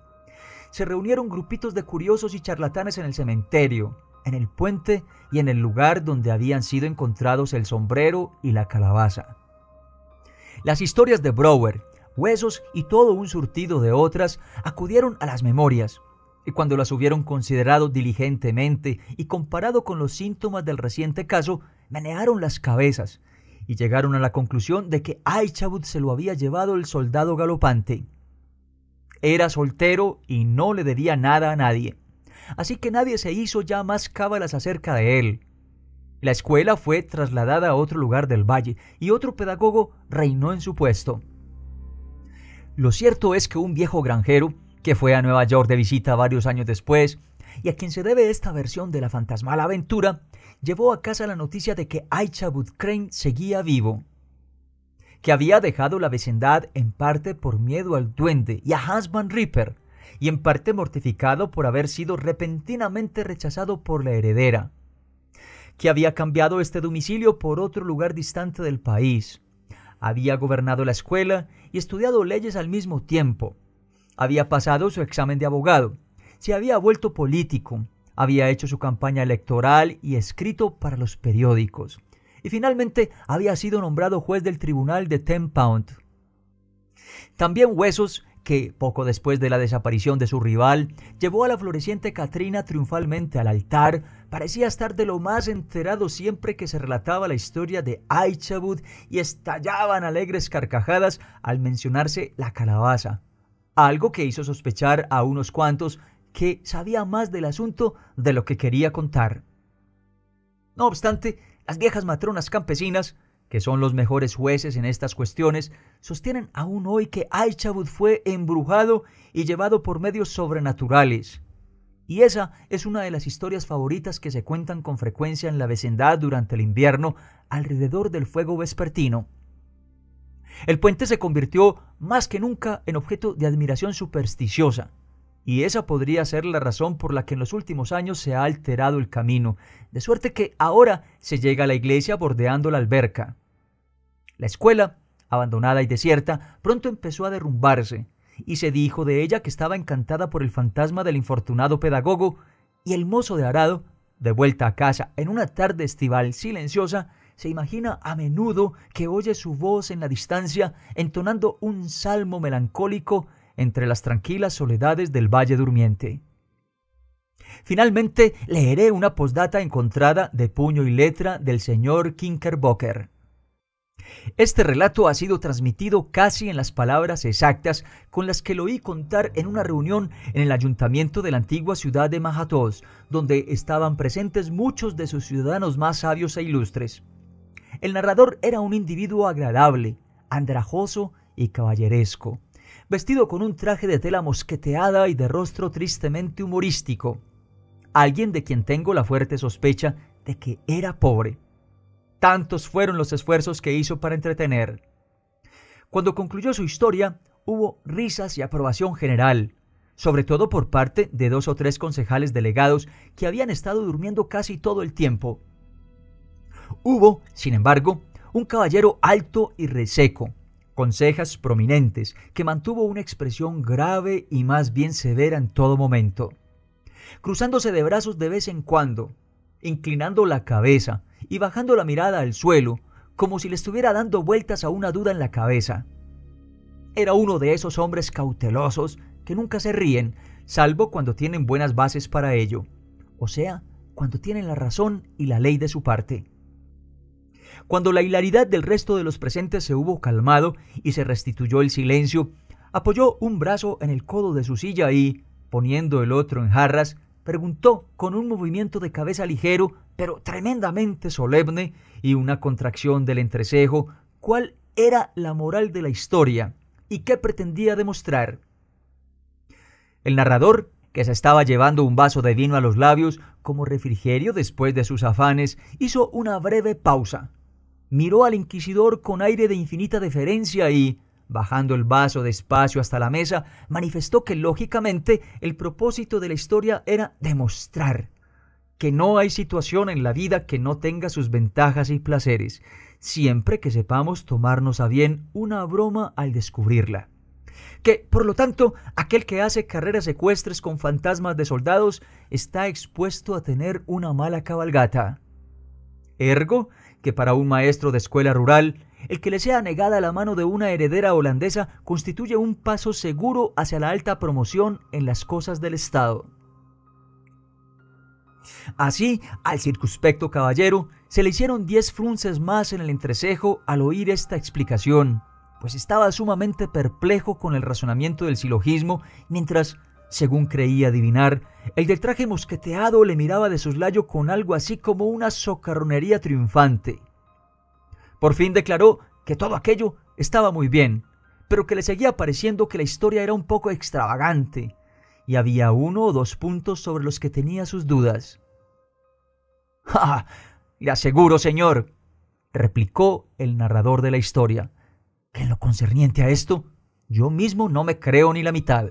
Se reunieron grupitos de curiosos y charlatanes en el cementerio, en el puente y en el lugar donde habían sido encontrados el sombrero y la calabaza. Las historias de Brower, huesos y todo un surtido de otras acudieron a las memorias, y cuando las hubieron considerado diligentemente y comparado con los síntomas del reciente caso, menearon las cabezas y llegaron a la conclusión de que Aichabut se lo había llevado el soldado galopante. Era soltero y no le debía nada a nadie así que nadie se hizo ya más cábalas acerca de él. La escuela fue trasladada a otro lugar del valle y otro pedagogo reinó en su puesto. Lo cierto es que un viejo granjero, que fue a Nueva York de visita varios años después, y a quien se debe esta versión de la fantasmal aventura, llevó a casa la noticia de que Aichabut Crane seguía vivo, que había dejado la vecindad en parte por miedo al duende y a Hans Van Ripper, y en parte mortificado por haber sido repentinamente rechazado por la heredera, que había cambiado este domicilio por otro lugar distante del país. Había gobernado la escuela y estudiado leyes al mismo tiempo. Había pasado su examen de abogado. Se había vuelto político. Había hecho su campaña electoral y escrito para los periódicos. Y finalmente había sido nombrado juez del tribunal de Ten Pound. También Huesos que, poco después de la desaparición de su rival, llevó a la floreciente Katrina triunfalmente al altar, parecía estar de lo más enterado siempre que se relataba la historia de Aichabud y estallaban alegres carcajadas al mencionarse la calabaza. Algo que hizo sospechar a unos cuantos que sabía más del asunto de lo que quería contar. No obstante, las viejas matronas campesinas que son los mejores jueces en estas cuestiones, sostienen aún hoy que Aichabut fue embrujado y llevado por medios sobrenaturales. Y esa es una de las historias favoritas que se cuentan con frecuencia en la vecindad durante el invierno alrededor del fuego vespertino. El puente se convirtió más que nunca en objeto de admiración supersticiosa y esa podría ser la razón por la que en los últimos años se ha alterado el camino, de suerte que ahora se llega a la iglesia bordeando la alberca. La escuela, abandonada y desierta, pronto empezó a derrumbarse, y se dijo de ella que estaba encantada por el fantasma del infortunado pedagogo, y el mozo de arado, de vuelta a casa en una tarde estival silenciosa, se imagina a menudo que oye su voz en la distancia entonando un salmo melancólico entre las tranquilas soledades del Valle Durmiente. Finalmente, leeré una postdata encontrada de puño y letra del señor Kinkerbocker. Este relato ha sido transmitido casi en las palabras exactas con las que lo oí contar en una reunión en el ayuntamiento de la antigua ciudad de majatós donde estaban presentes muchos de sus ciudadanos más sabios e ilustres. El narrador era un individuo agradable, andrajoso y caballeresco vestido con un traje de tela mosqueteada y de rostro tristemente humorístico, alguien de quien tengo la fuerte sospecha de que era pobre. Tantos fueron los esfuerzos que hizo para entretener. Cuando concluyó su historia, hubo risas y aprobación general, sobre todo por parte de dos o tres concejales delegados que habían estado durmiendo casi todo el tiempo. Hubo, sin embargo, un caballero alto y reseco, consejas prominentes, que mantuvo una expresión grave y más bien severa en todo momento, cruzándose de brazos de vez en cuando, inclinando la cabeza y bajando la mirada al suelo, como si le estuviera dando vueltas a una duda en la cabeza. Era uno de esos hombres cautelosos que nunca se ríen, salvo cuando tienen buenas bases para ello, o sea, cuando tienen la razón y la ley de su parte. Cuando la hilaridad del resto de los presentes se hubo calmado y se restituyó el silencio, apoyó un brazo en el codo de su silla y, poniendo el otro en jarras, preguntó con un movimiento de cabeza ligero, pero tremendamente solemne, y una contracción del entrecejo, cuál era la moral de la historia y qué pretendía demostrar. El narrador, que se estaba llevando un vaso de vino a los labios como refrigerio después de sus afanes, hizo una breve pausa, miró al inquisidor con aire de infinita deferencia y, bajando el vaso despacio hasta la mesa, manifestó que lógicamente el propósito de la historia era demostrar que no hay situación en la vida que no tenga sus ventajas y placeres, siempre que sepamos tomarnos a bien una broma al descubrirla. Que, por lo tanto, aquel que hace carreras secuestres con fantasmas de soldados está expuesto a tener una mala cabalgata. Ergo, que para un maestro de escuela rural, el que le sea negada la mano de una heredera holandesa constituye un paso seguro hacia la alta promoción en las cosas del Estado. Así, al circunspecto caballero se le hicieron diez frunces más en el entrecejo al oír esta explicación, pues estaba sumamente perplejo con el razonamiento del silogismo, mientras según creía adivinar, el del traje mosqueteado le miraba de soslayo con algo así como una socarronería triunfante. Por fin declaró que todo aquello estaba muy bien, pero que le seguía pareciendo que la historia era un poco extravagante, y había uno o dos puntos sobre los que tenía sus dudas. ¡Ja! Ah, le aseguro, señor, replicó el narrador de la historia, que en lo concerniente a esto, yo mismo no me creo ni la mitad.